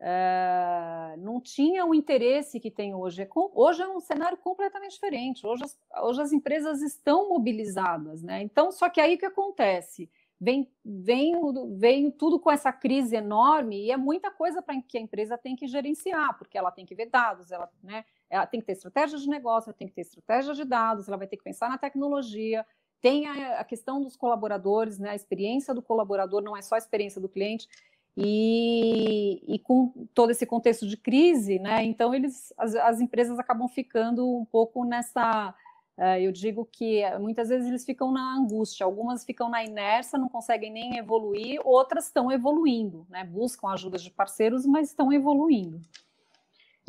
Ah, não tinha o interesse que tem hoje. É hoje é um cenário completamente diferente. Hoje as, hoje as empresas estão mobilizadas, né? Então, só que aí o que acontece? Vem, vem, vem tudo com essa crise enorme e é muita coisa para que a empresa tem que gerenciar, porque ela tem que ver dados, ela, né, ela tem que ter estratégia de negócio, ela tem que ter estratégia de dados, ela vai ter que pensar na tecnologia, tem a, a questão dos colaboradores, né, a experiência do colaborador não é só a experiência do cliente. E, e, com todo esse contexto de crise, né, então eles, as, as empresas acabam ficando um pouco nessa, uh, eu digo que muitas vezes eles ficam na angústia, algumas ficam na inércia, não conseguem nem evoluir, outras estão evoluindo, né, buscam ajuda de parceiros, mas estão evoluindo.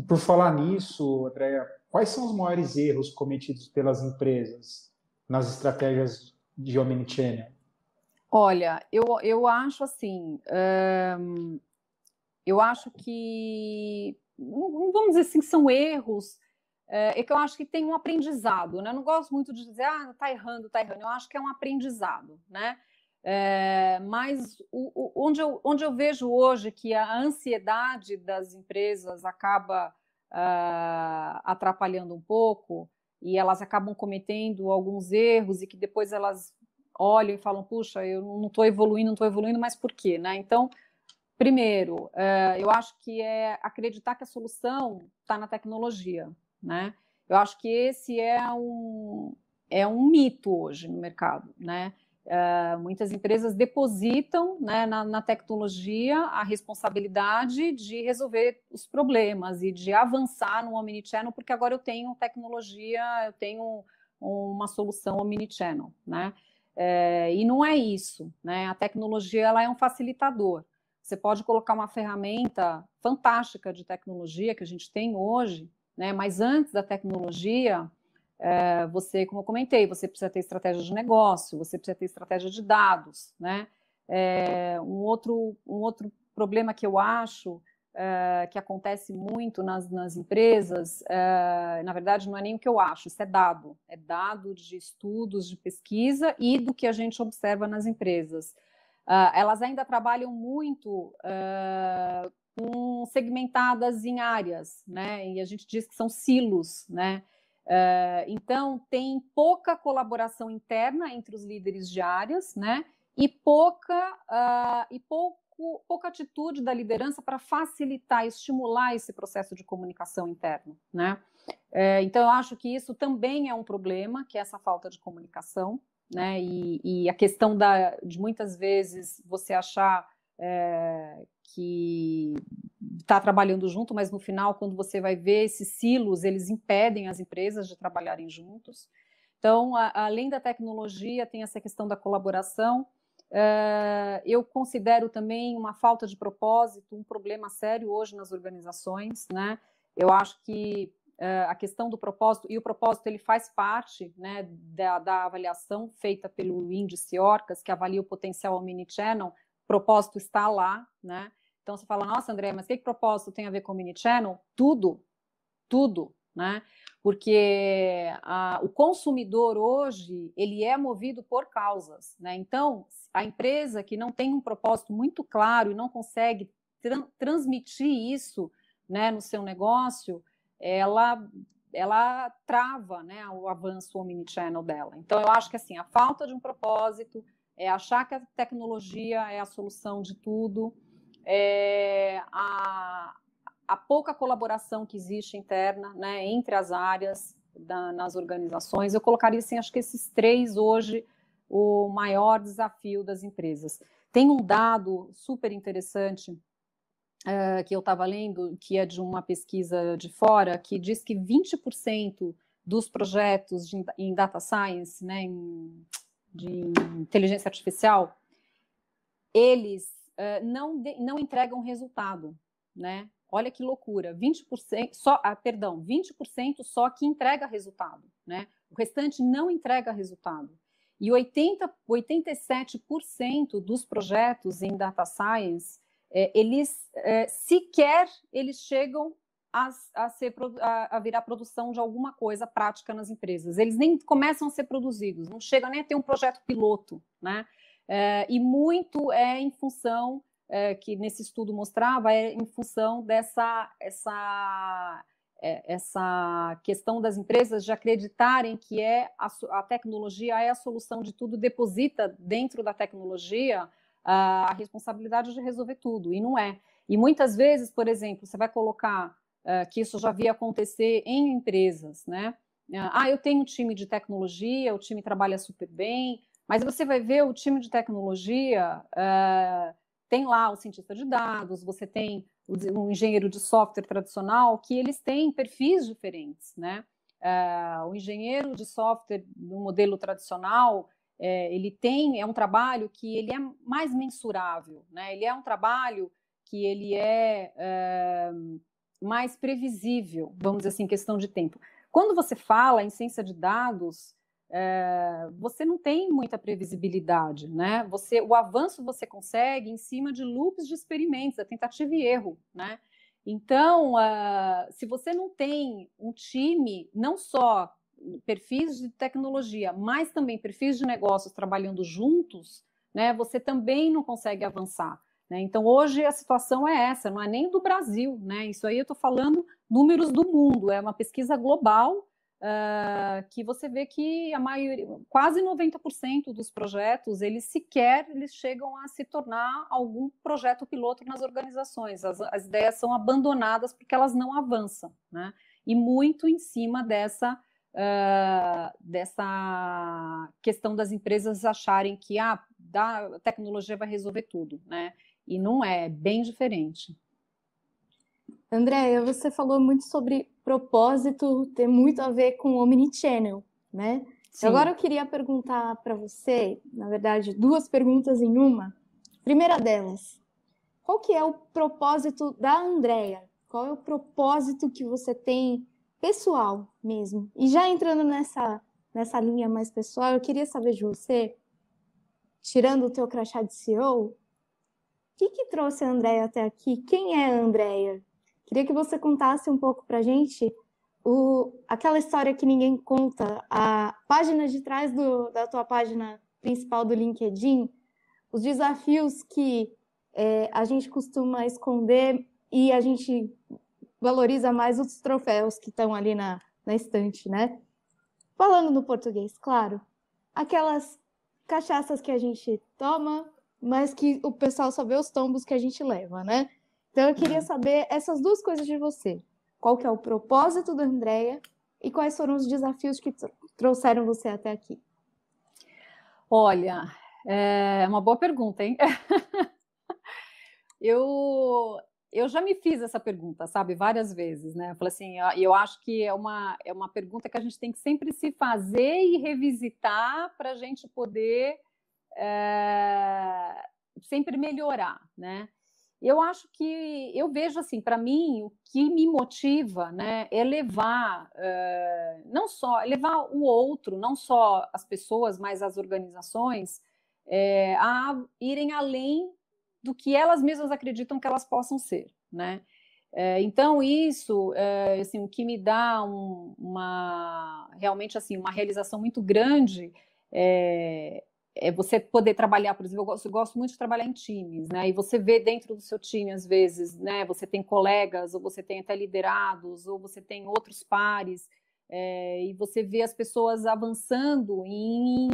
Por falar nisso, Andréa, quais são os maiores erros cometidos pelas empresas nas estratégias de Omnichannel? Olha, eu, eu acho assim, hum, eu acho que, vamos dizer assim, são erros, eh, é que eu acho que tem um aprendizado, né? Eu não gosto muito de dizer, ah, tá errando, tá errando. Eu acho que é um aprendizado, né? É, mas o, o, onde, eu, onde eu vejo hoje que a ansiedade das empresas acaba uh, atrapalhando um pouco e elas acabam cometendo alguns erros e que depois elas olham e falam, puxa, eu não estou evoluindo, não estou evoluindo, mas por quê? Né? Então, primeiro, eh, eu acho que é acreditar que a solução está na tecnologia. Né? Eu acho que esse é um, é um mito hoje no mercado. Né? Eh, muitas empresas depositam né, na, na, tecnologia a responsabilidade de resolver os problemas e de avançar no omnichannel, porque agora eu tenho tecnologia, eu tenho uma solução omnichannel, né? É, e não é isso, né? A tecnologia ela é um facilitador. Você pode colocar uma ferramenta fantástica de tecnologia que a gente tem hoje, né? Mas antes da tecnologia, é, você, como eu comentei, você precisa ter estratégia de negócio, você precisa ter estratégia de dados, né? É, um outro um outro problema que eu acho uh, que acontece muito nas, nas empresas, uh, na verdade, não é nem o que eu acho, isso é dado. É dado de estudos, de pesquisa e do que a gente observa nas empresas. Uh, elas ainda trabalham muito com segmentadas em áreas, né? E a gente diz que são silos, né? Uh, então, tem pouca colaboração interna entre os líderes de áreas, né? E pouca uh, e pou, pouco, pouca atitude da liderança para facilitar, estimular esse processo de comunicação interno, né? É, então, eu acho que isso também é um problema, que é essa falta de comunicação, né? E, e a questão da, de muitas vezes você achar é, que está trabalhando junto, mas no final, quando você vai ver esses silos, eles impedem as empresas de trabalharem juntos. Então, a, além da tecnologia, tem essa questão da colaboração eu considero também uma falta de propósito um problema sério hoje nas organizações, né? Eu acho que eh, a questão do propósito, e o propósito ele faz parte né, da, da avaliação feita pelo índice Orcas, que avalia o potencial omnichannel, propósito está lá, né? Então você fala, nossa, André, mas o que, que propósito tem a ver com omnichannel? Tudo, tudo, né? porque a, o consumidor hoje ele é movido por causas, né? Então a empresa que não tem um propósito muito claro e não consegue transmitir isso, né, no seu negócio, ela ela trava, né, o avanço omnichannel dela. Então eu acho que assim a falta de um propósito é achar que a tecnologia é a solução de tudo, é a, a pouca colaboração que existe interna, né, entre as áreas da, nas organizações. Eu colocaria assim, acho que esses três hoje o maior desafio das empresas. Tem um dado super interessante eh, que eu estava lendo, que é de uma pesquisa de fora, que diz que 20% dos projetos de, em data science, né, em, de inteligência artificial, eles eh, não, de, não entregam resultado, né? Olha que loucura, 20% só, ah, perdão, 20% só que entrega resultado, né? O restante não entrega resultado. E 80, 87% dos projetos em data science, é, eles é, sequer eles chegam a, a, ser, a, a, virar produção de alguma coisa prática nas empresas. Eles nem começam a ser produzidos, não chega nem a ter um projeto piloto, né? É, e muito é em função é, que nesse estudo mostrava é em função dessa essa, é, essa questão das empresas de acreditarem que é a, a, tecnologia é a solução de tudo, deposita dentro da tecnologia a, a responsabilidade de resolver tudo, e não é. E muitas vezes, por exemplo, você vai colocar é, que isso já via acontecer em empresas, né? É, ah, eu tenho um time de tecnologia, o time trabalha super bem, mas você vai ver o time de tecnologia uh, tem lá o cientista de dados, você tem um engenheiro de software tradicional, que eles têm perfis diferentes, né? Uh, o engenheiro de software no modelo tradicional, é, ele tem, é um trabalho que ele é mais mensurável, né? Ele é um trabalho que ele é, é mais previsível, vamos dizer assim, questão de tempo. Quando você fala em ciência de dados, é, você não tem muita previsibilidade, né? Você, o avanço você consegue em cima de loops de experimentos, da é tentativa e erro, né? Então, uh, se você não tem um time, não só perfis de tecnologia, mas também perfis de negócios trabalhando juntos, né, você também não consegue avançar. Né? Então, hoje a situação é essa, não é nem do Brasil, né? Isso aí eu estou falando números do mundo, é uma pesquisa global uh, que você vê que a maioria, quase 90% dos projetos, eles sequer eles chegam a se tornar algum projeto piloto nas organizações. As, as ideias são abandonadas porque elas não avançam, né? E muito em cima dessa Uh, dessa questão das empresas acharem que ah, a tecnologia vai resolver tudo, né? E não é, é bem diferente. Andréia, você falou muito sobre propósito ter muito a ver com o omnichannel, né? Sim. Agora eu queria perguntar para você, na verdade, duas perguntas em uma. Primeira delas, qual que é o propósito da Andrea? Qual é o propósito que você tem pessoal mesmo? E já entrando nessa nessa linha mais pessoal, eu queria saber de você, tirando o teu crachá de CEO, o que, que trouxe a Andrea até aqui? Quem é a Andrea? Queria que você contasse um pouco para a gente o, aquela história que ninguém conta, a página de trás do, da tua página principal do LinkedIn, os desafios que é, a gente costuma esconder e a gente valoriza mais os troféus que estão ali na, na estante, né? Falando no português, claro, aquelas cachaças que a gente toma, mas que o pessoal só vê os tombos que a gente leva, né? Então eu queria uhum. saber essas duas coisas de você. Qual que é o propósito da Andréia e quais foram os desafios que trouxeram você até aqui? Olha, é uma boa pergunta, hein? eu, eu já me fiz essa pergunta, sabe, várias vezes, né? Eu falei assim, eu acho que é uma, é uma pergunta que a gente tem que sempre se fazer e revisitar para a gente poder é, sempre melhorar, né? eu acho que eu vejo assim, para mim, o que me motiva, né, é levar eh, não só levar o outro, não só as pessoas, mas as organizações é, a irem além do que elas mesmas acreditam que elas possam ser, né? É, então isso, assim, o que me dá um, uma realmente assim uma realização muito grande é, é você poder trabalhar, por exemplo, eu gosto, eu gosto, muito de trabalhar em times, né? E você vê dentro do seu time, às vezes, né? Você tem colegas, ou você tem até liderados, ou você tem outros pares, é, e você vê as pessoas avançando em,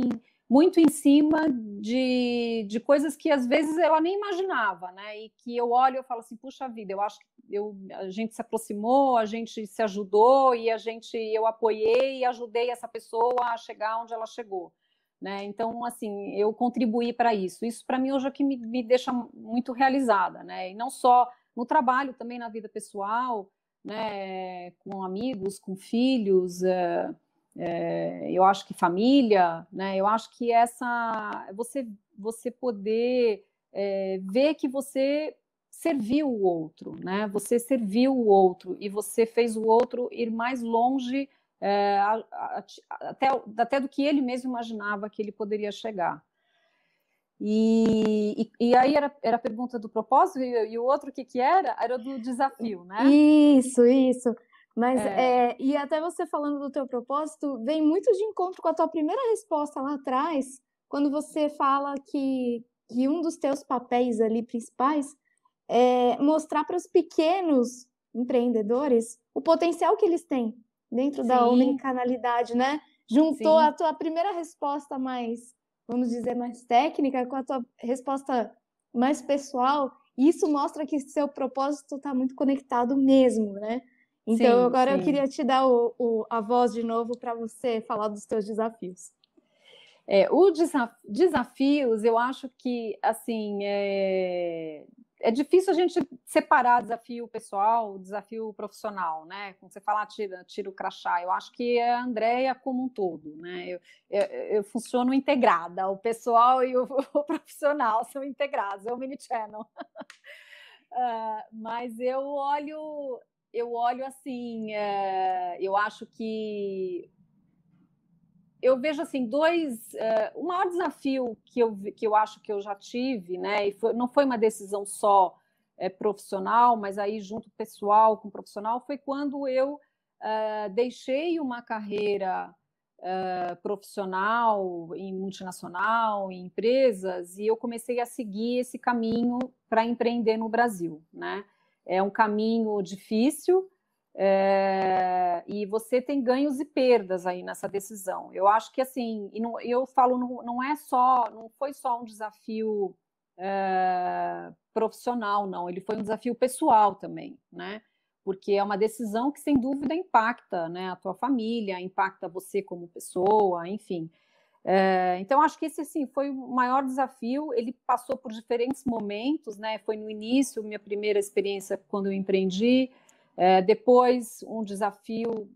muito em cima de, de coisas que às vezes ela nem imaginava, né? E que eu olho e falo assim, puxa vida, eu acho que eu, a gente se aproximou, a gente se ajudou e a gente eu apoiei e ajudei essa pessoa a chegar onde ela chegou. Né? Então, assim, eu contribuí para isso. Isso, para mim, hoje é o que me, me deixa muito realizada, né? E não só no trabalho, também na vida pessoal, né? Com amigos, com filhos, é, é, eu acho que família, né? Eu acho que essa... Você, você poder é, ver que você serviu o outro, né? Você serviu o outro e você fez o outro ir mais longe é, até, até do que ele mesmo imaginava que ele poderia chegar. E, e, e, aí era, era a pergunta do propósito e, e o outro o que, que era? Era do desafio, né? Isso, isso. Mas é. É, e até você falando do teu propósito, vem muito de encontro com a tua primeira resposta lá atrás, quando você fala que, que um dos teus papéis ali principais é mostrar para os pequenos empreendedores o potencial que eles têm dentro Sim. da omnicanalidade, né? Juntou Sim. a tua primeira resposta mais, vamos dizer, mais técnica com a tua resposta mais pessoal. Isso mostra que seu propósito está muito conectado mesmo, né? Então, sim, agora sim. eu queria te dar o, o, a voz de novo para você falar dos seus desafios. É, o desaf desafios, eu acho que, assim, é é difícil a gente separar desafio pessoal, desafio profissional, né? Quando você fala tira, tira o crachá, eu acho que é a Andrea como um todo, né? Eu, eu, eu funciono integrada, o pessoal e o, o profissional são integrados, é o mini channel. uh, mas eu olho, eu olho assim, uh, eu acho que eu vejo assim dois uh, o maior desafio que eu que eu acho que eu já tive né e foi, não foi uma decisão só é, profissional mas aí junto pessoal com profissional foi quando eu uh, deixei uma carreira uh, profissional em multinacional em empresas e eu comecei a seguir esse caminho para empreender no Brasil né é um caminho difícil é, e você tem ganhos e perdas aí nessa decisão. Eu acho que assim, e não, eu falo, não, não, é só, não foi só um desafio é, profissional, não. Ele foi um desafio pessoal também, né? Porque é uma decisão que sem dúvida impacta, né, a tua família, impacta você como pessoa, enfim. É, então acho que esse assim foi o maior desafio. Ele passou por diferentes momentos, né? Foi no início minha primeira experiência quando eu empreendi. É, depois, um desafio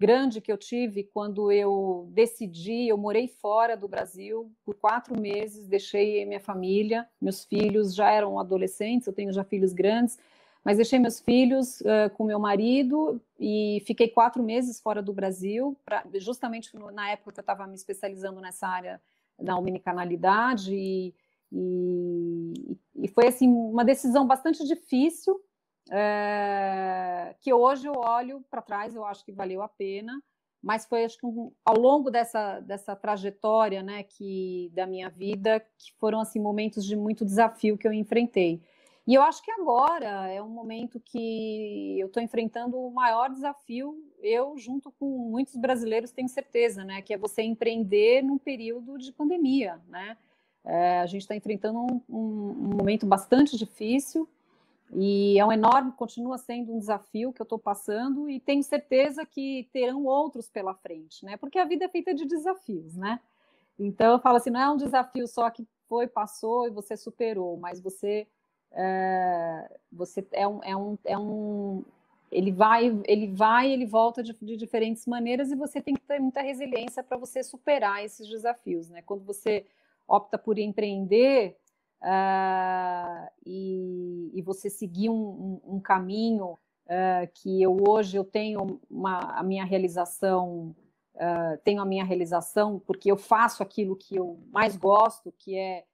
grande que eu tive quando eu decidi, eu morei fora do Brasil por quatro meses, deixei minha família, meus filhos já eram adolescentes, eu tenho já filhos grandes, mas deixei meus filhos uh, com meu marido e fiquei quatro meses fora do Brasil, pra, justamente na época que eu estava me especializando nessa área da omnicanalidade e, e, e foi assim uma decisão bastante difícil é, que hoje eu olho para trás, eu acho que valeu a pena, mas foi acho que um, ao longo dessa, dessa trajetória né, que, da minha vida, que foram assim, momentos de muito desafio que eu enfrentei. E eu acho que agora é um momento que eu estou enfrentando o maior desafio, eu junto com muitos brasileiros, tenho certeza, né? Que é você empreender num período de pandemia, né? É, a gente está enfrentando um, um, um, momento bastante difícil e é um enorme, continua sendo um desafio que eu estou passando e tenho certeza que terão outros pela frente, né? Porque a vida é feita de desafios, né? Então eu falo assim, não é um desafio só que foi, passou e você superou, mas você é, você é um, é um, é um ele vai, ele vai, ele volta de, de diferentes maneiras e você tem que ter muita resiliência para você superar esses desafios, né? Quando você opta por empreender, uh, e, e, você seguir um, um, um caminho uh, que eu hoje eu tenho uma, a minha realização uh, tenho a minha realização porque eu faço aquilo que eu mais gosto que é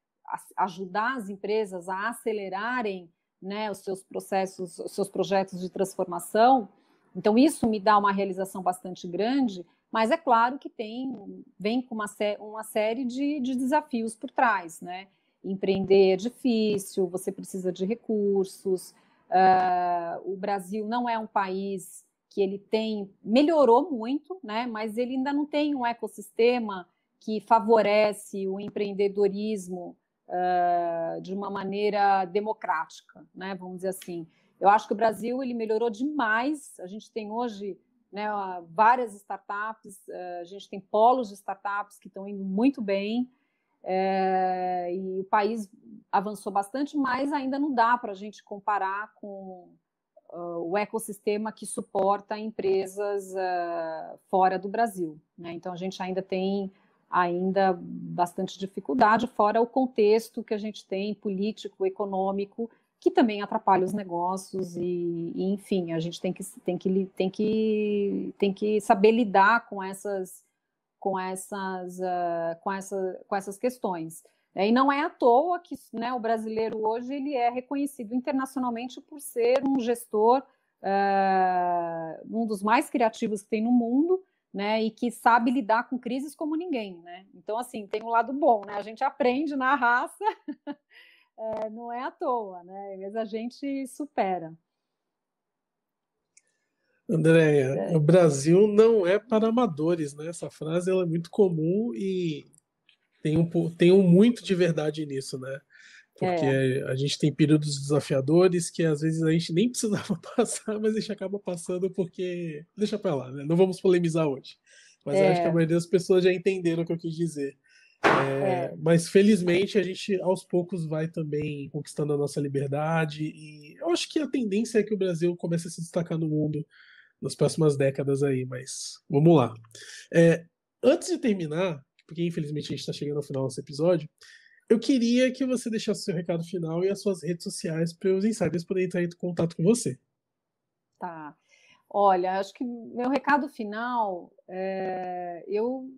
ajudar as empresas a acelerarem né, os seus processos os seus projetos de transformação então isso me dá uma realização bastante grande mas é claro que tem vem com uma, uma série de, de desafios por trás né Empreender é difícil, você precisa de recursos. Uh, o Brasil não é um país que ele tem, melhorou muito, né? Mas ele ainda não tem um ecossistema que favorece o empreendedorismo uh, de uma maneira democrática, né? Vamos dizer assim. Eu acho que o Brasil ele melhorou demais. A gente tem hoje né, várias startups, ah, a gente tem polos de startups que estão indo muito bem. É, e o país avançou bastante, mas ainda não dá para a gente comparar com uh, o ecossistema que suporta empresas uh, fora do Brasil. Né? Então a gente ainda tem ainda bastante dificuldade, fora o contexto que a gente tem político, econômico, que também atrapalha os negócios e, e enfim, a gente tem que, tem, que, tem, que, tem que saber lidar com essas com essas, uh, com essa, com essas questões. É, e não é à toa que né, o brasileiro hoje ele é reconhecido internacionalmente por ser um gestor uh, um dos mais criativos que tem no mundo, né, e que sabe lidar com crises como ninguém, né? Então assim tem um lado bom, né? A gente aprende na raça, é, não é à toa, né? Mas a gente supera. Andréia, é. o Brasil não é para amadores, né? Essa frase ela é muito comum e tem um, tem um muito de verdade nisso, né? Porque é. a gente tem períodos desafiadores que às vezes a gente nem precisava passar, mas a gente acaba passando porque. Deixa para lá, né? Não vamos polemizar hoje. Mas é. acho que a é. maioria das pessoas já entenderam o que eu quis dizer. É, é, mas felizmente a gente aos poucos vai também conquistando a nossa liberdade e eu acho que a tendência é que o Brasil comece a se destacar no mundo nas próximas décadas aí, mas vamos lá. É, antes de terminar, porque infelizmente a gente está chegando ao final desse episódio, eu queria que você deixasse o seu recado final e as suas redes sociais para os insiders poderem entrar em contato com você. Tá. Olha, acho que meu recado final, é, eu,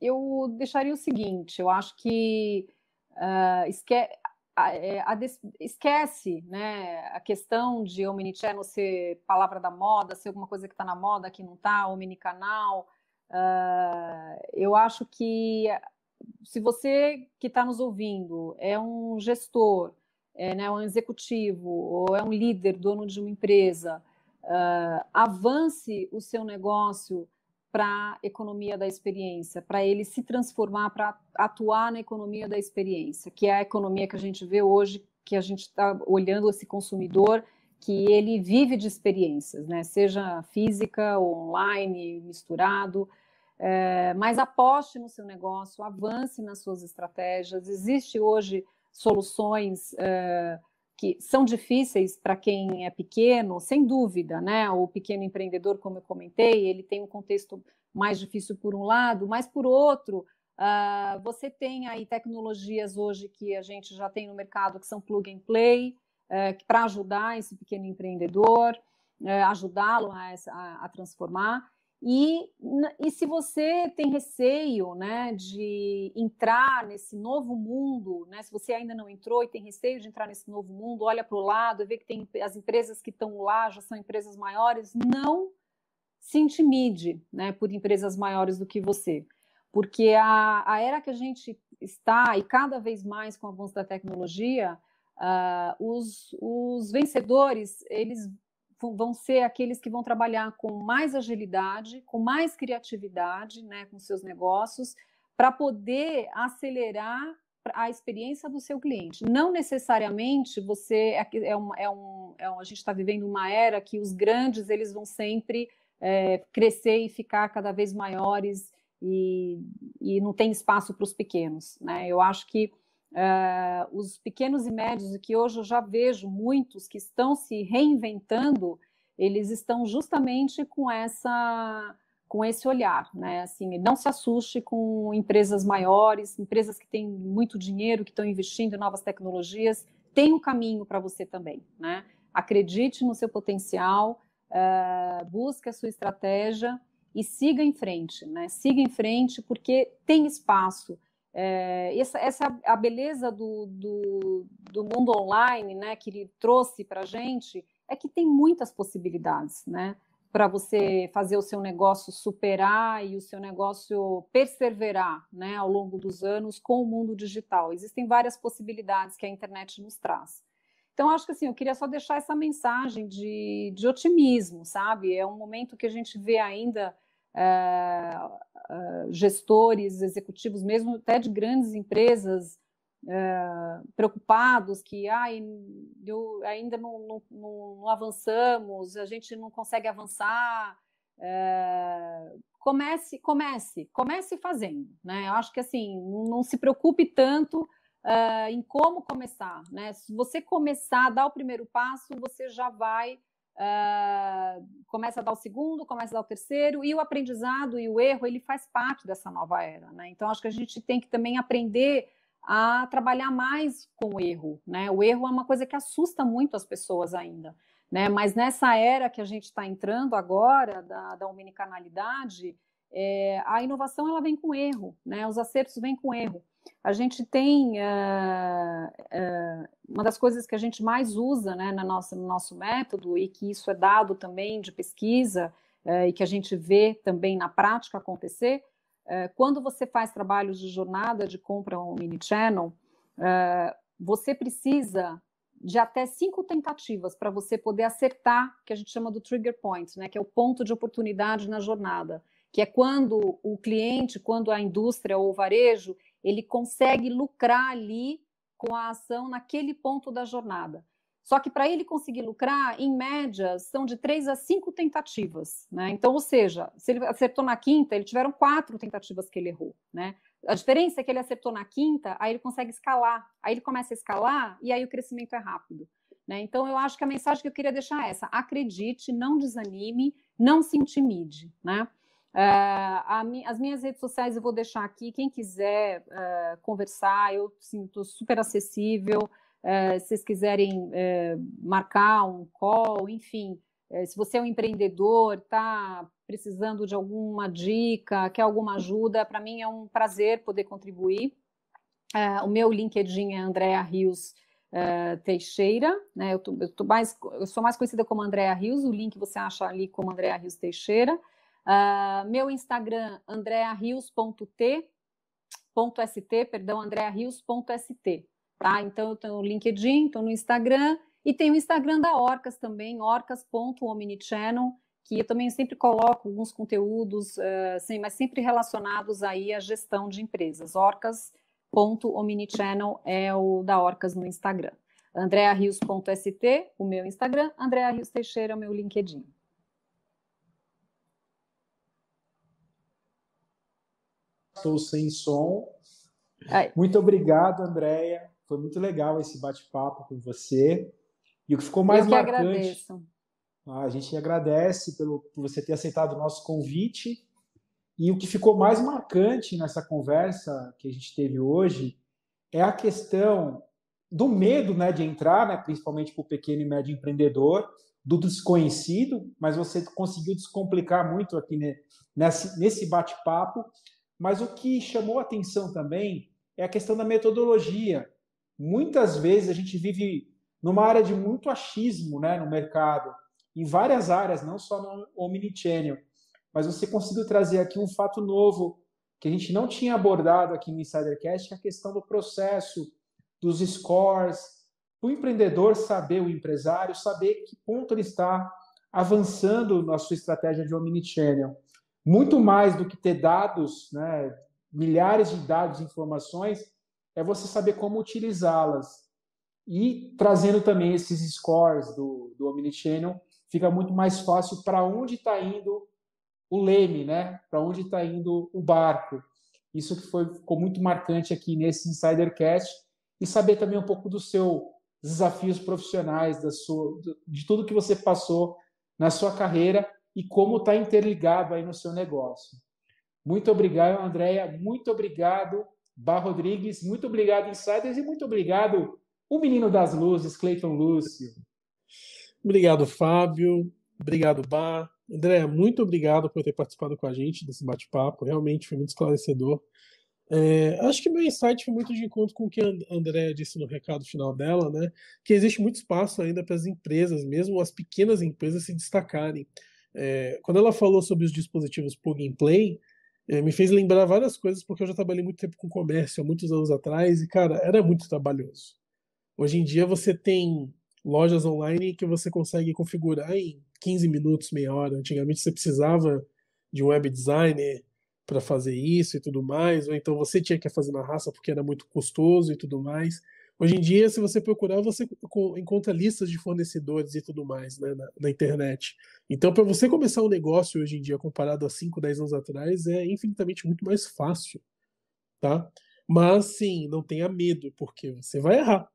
eu deixaria o seguinte: eu acho que uh, esque a, é, a esquece né, a questão de channel ser palavra da moda, ser alguma coisa que está na moda, que não está, omnicanal. Uh, eu acho que se você que está nos ouvindo é um gestor, é né, um executivo ou é um líder, dono de uma empresa, uh, avance o seu negócio para a economia da experiência, para ele se transformar, para atuar na economia da experiência, que é a economia que a gente vê hoje, que a gente está olhando esse consumidor que ele vive de experiências, né? seja física ou online, misturado. É, mas aposte no seu negócio, avance nas suas estratégias. Existe hoje soluções é, que são difíceis para quem é pequeno, sem dúvida, né? O pequeno empreendedor, como eu comentei, ele tem um contexto mais difícil por um lado, mas por outro, uh, você tem aí tecnologias hoje que a gente já tem no mercado que são plug and play, uh, eh, para ajudar esse pequeno empreendedor, uh, ajudá-lo a, a, a transformar. E, e se você tem receio né, de entrar nesse novo mundo, né, se você ainda não entrou e tem receio de entrar nesse novo mundo, olha para o lado, e vê que tem as empresas que estão lá já são empresas maiores, não se intimide né, por empresas maiores do que você. Porque a, a era que a gente está, e cada vez mais com o avanço da tecnologia, uh, os, os vencedores, eles vão ser aqueles que vão trabalhar com mais agilidade, com mais criatividade, né, com seus negócios, para poder acelerar a experiência do seu cliente. Não necessariamente você é, é um, é, um, é um, a gente está vivendo uma era que os grandes eles vão sempre é, crescer e ficar cada vez maiores e, e não tem espaço para os pequenos. Né? Eu acho que Uh, os pequenos e médios, que hoje eu já vejo muitos que estão se reinventando, eles estão justamente com essa com esse olhar, né? Assim, não se assuste com empresas maiores, empresas que têm muito dinheiro, que estão investindo em novas tecnologias, tem um caminho para você também, né? Acredite no seu potencial, uh, busque a sua estratégia e siga em frente, né? Siga em frente porque tem espaço é, essa, essa a beleza do, do, do, mundo online, né, que ele trouxe para a gente, é que tem muitas possibilidades, né, para você fazer o seu negócio superar e o seu negócio perseverar, né, ao longo dos anos com o mundo digital. Existem várias possibilidades que a internet nos traz. Então, acho que assim, eu queria só deixar essa mensagem de, de otimismo, sabe? É um momento que a gente vê ainda é, ah, gestores, executivos, mesmo até de grandes empresas, ah, preocupados que ah, eu, ainda não, não, não, avançamos, a gente não consegue avançar. Eh, comece, comece, comece fazendo, né? Eu acho que assim, não se preocupe tanto ah, em como começar, né? Se você começar, dar o primeiro passo, você já vai Uh, começa a dar o segundo, começa a dar o terceiro, e o aprendizado e o erro, ele faz parte dessa nova era, né? Então, acho que a gente tem que também aprender a trabalhar mais com o erro, né? O erro é uma coisa que assusta muito as pessoas ainda, né? Mas nessa era que a gente está entrando agora, da, da omnicanalidade, é, a inovação ela vem com erro, né? Os acertos vêm com erro. A gente tem uh, uh, uma das coisas que a gente mais usa né, na nossa, no nosso método e que isso é dado também de pesquisa uh, e que a gente vê também na prática acontecer. quando você faz trabalhos de jornada de compra ou mini-channel, você precisa de até cinco tentativas para você poder acertar, que a gente chama do trigger point, né, que é o ponto de oportunidade na jornada que é quando o cliente, quando a indústria ou o varejo, ele consegue lucrar ali com a ação naquele ponto da jornada. Só que para ele conseguir lucrar, em média, são de três a cinco tentativas, né? Então, ou seja, se ele acertou na quinta, ele tiveram quatro tentativas que ele errou, né? A diferença é que ele acertou na quinta, aí ele consegue escalar, aí ele começa a escalar e aí o crescimento é rápido. Né? Então, eu acho que a mensagem que eu queria deixar é essa: acredite, não desanime, não se intimide, né? Uh, mi as minhas redes sociais eu vou deixar aqui. Quem quiser uh, conversar, eu sinto super acessível. Uh, se vocês quiserem marcar um call, enfim, eh, se você é um empreendedor, está precisando de alguma dica, quer alguma ajuda, para mim é um prazer poder contribuir. o meu LinkedIn é Andréa Rios Teixeira, né? Eu, tô, eu, tô mais, eu sou mais conhecida como Andréa Rios, o link você acha ali como Andréa Rios Teixeira. Uh, meu Instagram, andrearios.t.st, perdão, andrearios.st, tá? Então, eu tenho o LinkedIn, estou no Instagram, e tem o Instagram da Orcas também, orcas.omnichannel, que eu também sempre coloco alguns conteúdos, uh, ah, sim, mas sempre relacionados aí à gestão de empresas. Orcas.omnichannel é o da Orcas no Instagram. andrearios.st, o meu Instagram, Andrea Rios Teixeira, o meu LinkedIn. estou sem som. Ai. Muito obrigado, Andréia. Foi muito legal esse bate-papo com você. E o que ficou mais Eu marcante. Agradeço. Ah, a gente agradece pelo, por você ter aceitado o nosso convite. E o que ficou mais marcante nessa conversa que a gente teve hoje é a questão do medo né, de entrar, né, principalmente para o pequeno e médio empreendedor, do desconhecido, mas você conseguiu descomplicar muito aqui né, nesse, nesse bate-papo mas o que chamou atenção também é a questão da metodologia. Muitas vezes a gente vive numa área de muito achismo né, no mercado, em várias áreas, não só no Omnichannel. Mas você conseguiu trazer aqui um fato novo que a gente não tinha abordado aqui no Insidercast, que é a questão do processo, dos scores, o empreendedor saber, o empresário saber que ponto ele está avançando na sua estratégia de Omnichannel muito mais do que ter dados, né, milhares de dados, informações, é você saber como utilizá-las. E trazendo também esses scores do, do Omnichannel, fica muito mais fácil para onde está indo o leme, né? para onde está indo o barco. Isso que foi, ficou muito marcante aqui nesse Insidercast. E saber também um pouco dos seus desafios profissionais, da sua, de tudo que você passou na sua carreira e como está interligado aí no seu negócio. Muito obrigado, Andréia. Muito obrigado, Bar Rodrigues. Muito obrigado, Insiders. E muito obrigado, o menino das luzes, Cleiton Lúcio. Obrigado, Fábio. Obrigado, Bar. André, muito obrigado por ter participado com a gente desse bate-papo. Realmente foi muito esclarecedor. É, acho que meu insight foi muito de encontro com o que a Andrea disse no recado final dela, né? Que existe muito espaço ainda para as empresas, mesmo as pequenas empresas, se destacarem. É, quando ela falou sobre os dispositivos plug and play, é, me fez lembrar várias coisas, porque eu já trabalhei muito tempo com comércio, há muitos anos atrás, e, cara, era muito trabalhoso. Hoje em dia você tem lojas online que você consegue configurar em 15 minutos, meia hora. Antigamente você precisava de um web designer para fazer isso e tudo mais, ou então você tinha que fazer na raça porque era muito custoso e tudo mais. Hoje em dia, se você procurar, você encontra listas de fornecedores e tudo mais né, na, na internet. Então, para você começar um negócio hoje em dia, comparado a 5, 10 anos atrás, é infinitamente muito mais fácil. tá? Mas, sim, não tenha medo, porque você vai errar.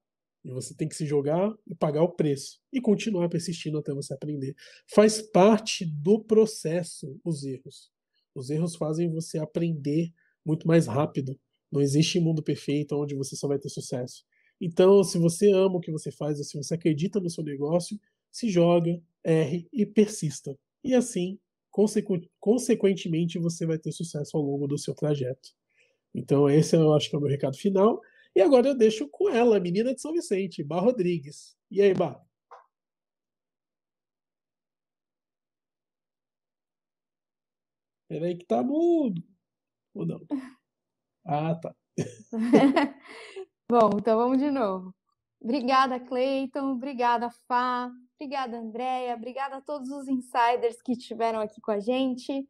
E você tem que se jogar e pagar o preço. E continuar persistindo até você aprender. Faz parte do processo os erros. Os erros fazem você aprender muito mais rápido. Não existe mundo perfeito onde você só vai ter sucesso. Então, se você ama o que você faz, ou se você acredita no seu negócio, se joga, erre e persista. E assim, consequentemente, você vai ter sucesso ao longo do seu trajeto. Então, esse eu acho que é o meu recado final. E agora eu deixo com ela, a menina de São Vicente, Bar Rodrigues. E aí, Bar? Peraí que tá mudo. Ou não? Ah, tá. Bom, então vamos de novo. Obrigada, Cleiton. Obrigada, Fá. Obrigada, Andréia. Obrigada a todos os insiders que estiveram aqui com a gente.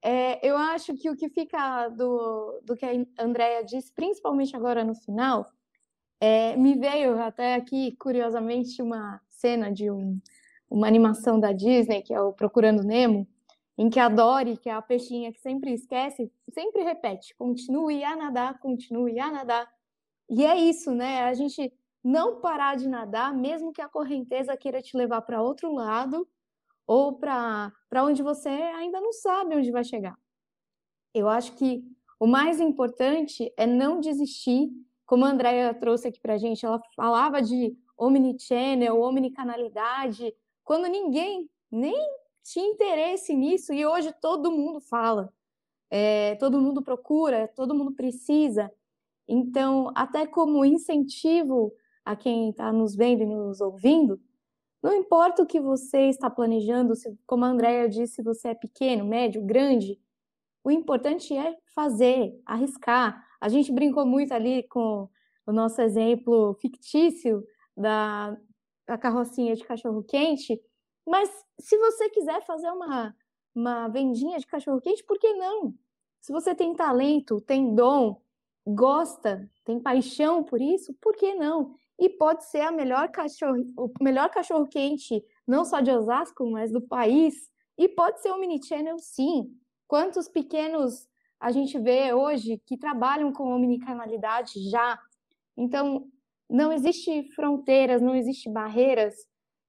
É, eu acho que o que fica do, do que a Andréia disse, principalmente agora no final, é, me veio até aqui, curiosamente, uma cena de um, uma animação da Disney, que é o Procurando Nemo, em que a Dory, que é a peixinha que sempre esquece, sempre repete: continue a nadar, continue a nadar, e é isso, né? A gente não parar de nadar, mesmo que a correnteza queira te levar para outro lado ou para onde você ainda não sabe onde vai chegar. Eu acho que o mais importante é não desistir, como a Andrea trouxe aqui para a gente, ela falava de omnichannel, omnicanalidade, quando ninguém nem tinha interesse nisso e hoje todo mundo fala, é, todo mundo procura, todo mundo precisa. Então, até como incentivo a quem está nos vendo e nos ouvindo, não importa o que você está planejando, se, como a Andrea disse, se você é pequeno, médio, grande, o importante é fazer, arriscar. A gente brincou muito ali com o nosso exemplo fictício da, da carrocinha de cachorro-quente, mas se você quiser fazer uma, uma vendinha de cachorro-quente, por que não? Se você tem talento, tem dom, gosta, tem paixão por isso, por que não? E pode ser a melhor cachorro, o melhor cachorro quente, não só de Osasco, mas do país. E pode ser um mini channel, sim. Quantos pequenos a gente vê hoje que trabalham com omnicanalidade já. Então, não existe fronteiras, não existe barreiras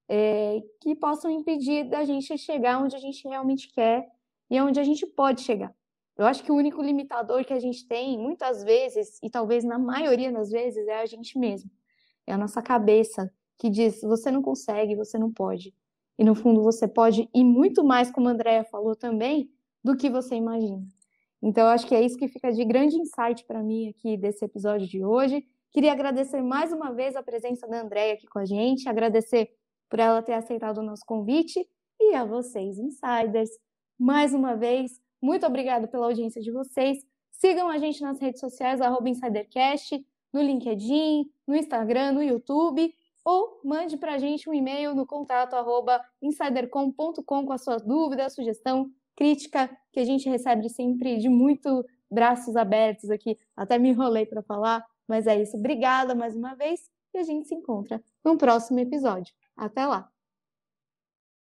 é, que possam impedir da gente chegar onde a gente realmente quer e onde a gente pode chegar. Eu acho que o único limitador que a gente tem, muitas vezes, e talvez na maioria das vezes, é a gente mesmo. É a nossa cabeça que diz: você não consegue, você não pode. E no fundo, você pode e muito mais, como a Andrea falou também, do que você imagina. Então, acho que é isso que fica de grande insight para mim aqui desse episódio de hoje. Queria agradecer mais uma vez a presença da Andrea aqui com a gente, agradecer por ela ter aceitado o nosso convite e a vocês, insiders, mais uma vez muito obrigado pela audiência de vocês. Sigam a gente nas redes sociais, InsiderCast, no LinkedIn, no Instagram, no YouTube, ou mande para a gente um e-mail no contato insidercom.com com a sua dúvida, sugestão, crítica, que a gente recebe sempre de muito braços abertos aqui. Até me enrolei para falar, mas é isso. Obrigada mais uma vez e a gente se encontra no próximo episódio. Até lá!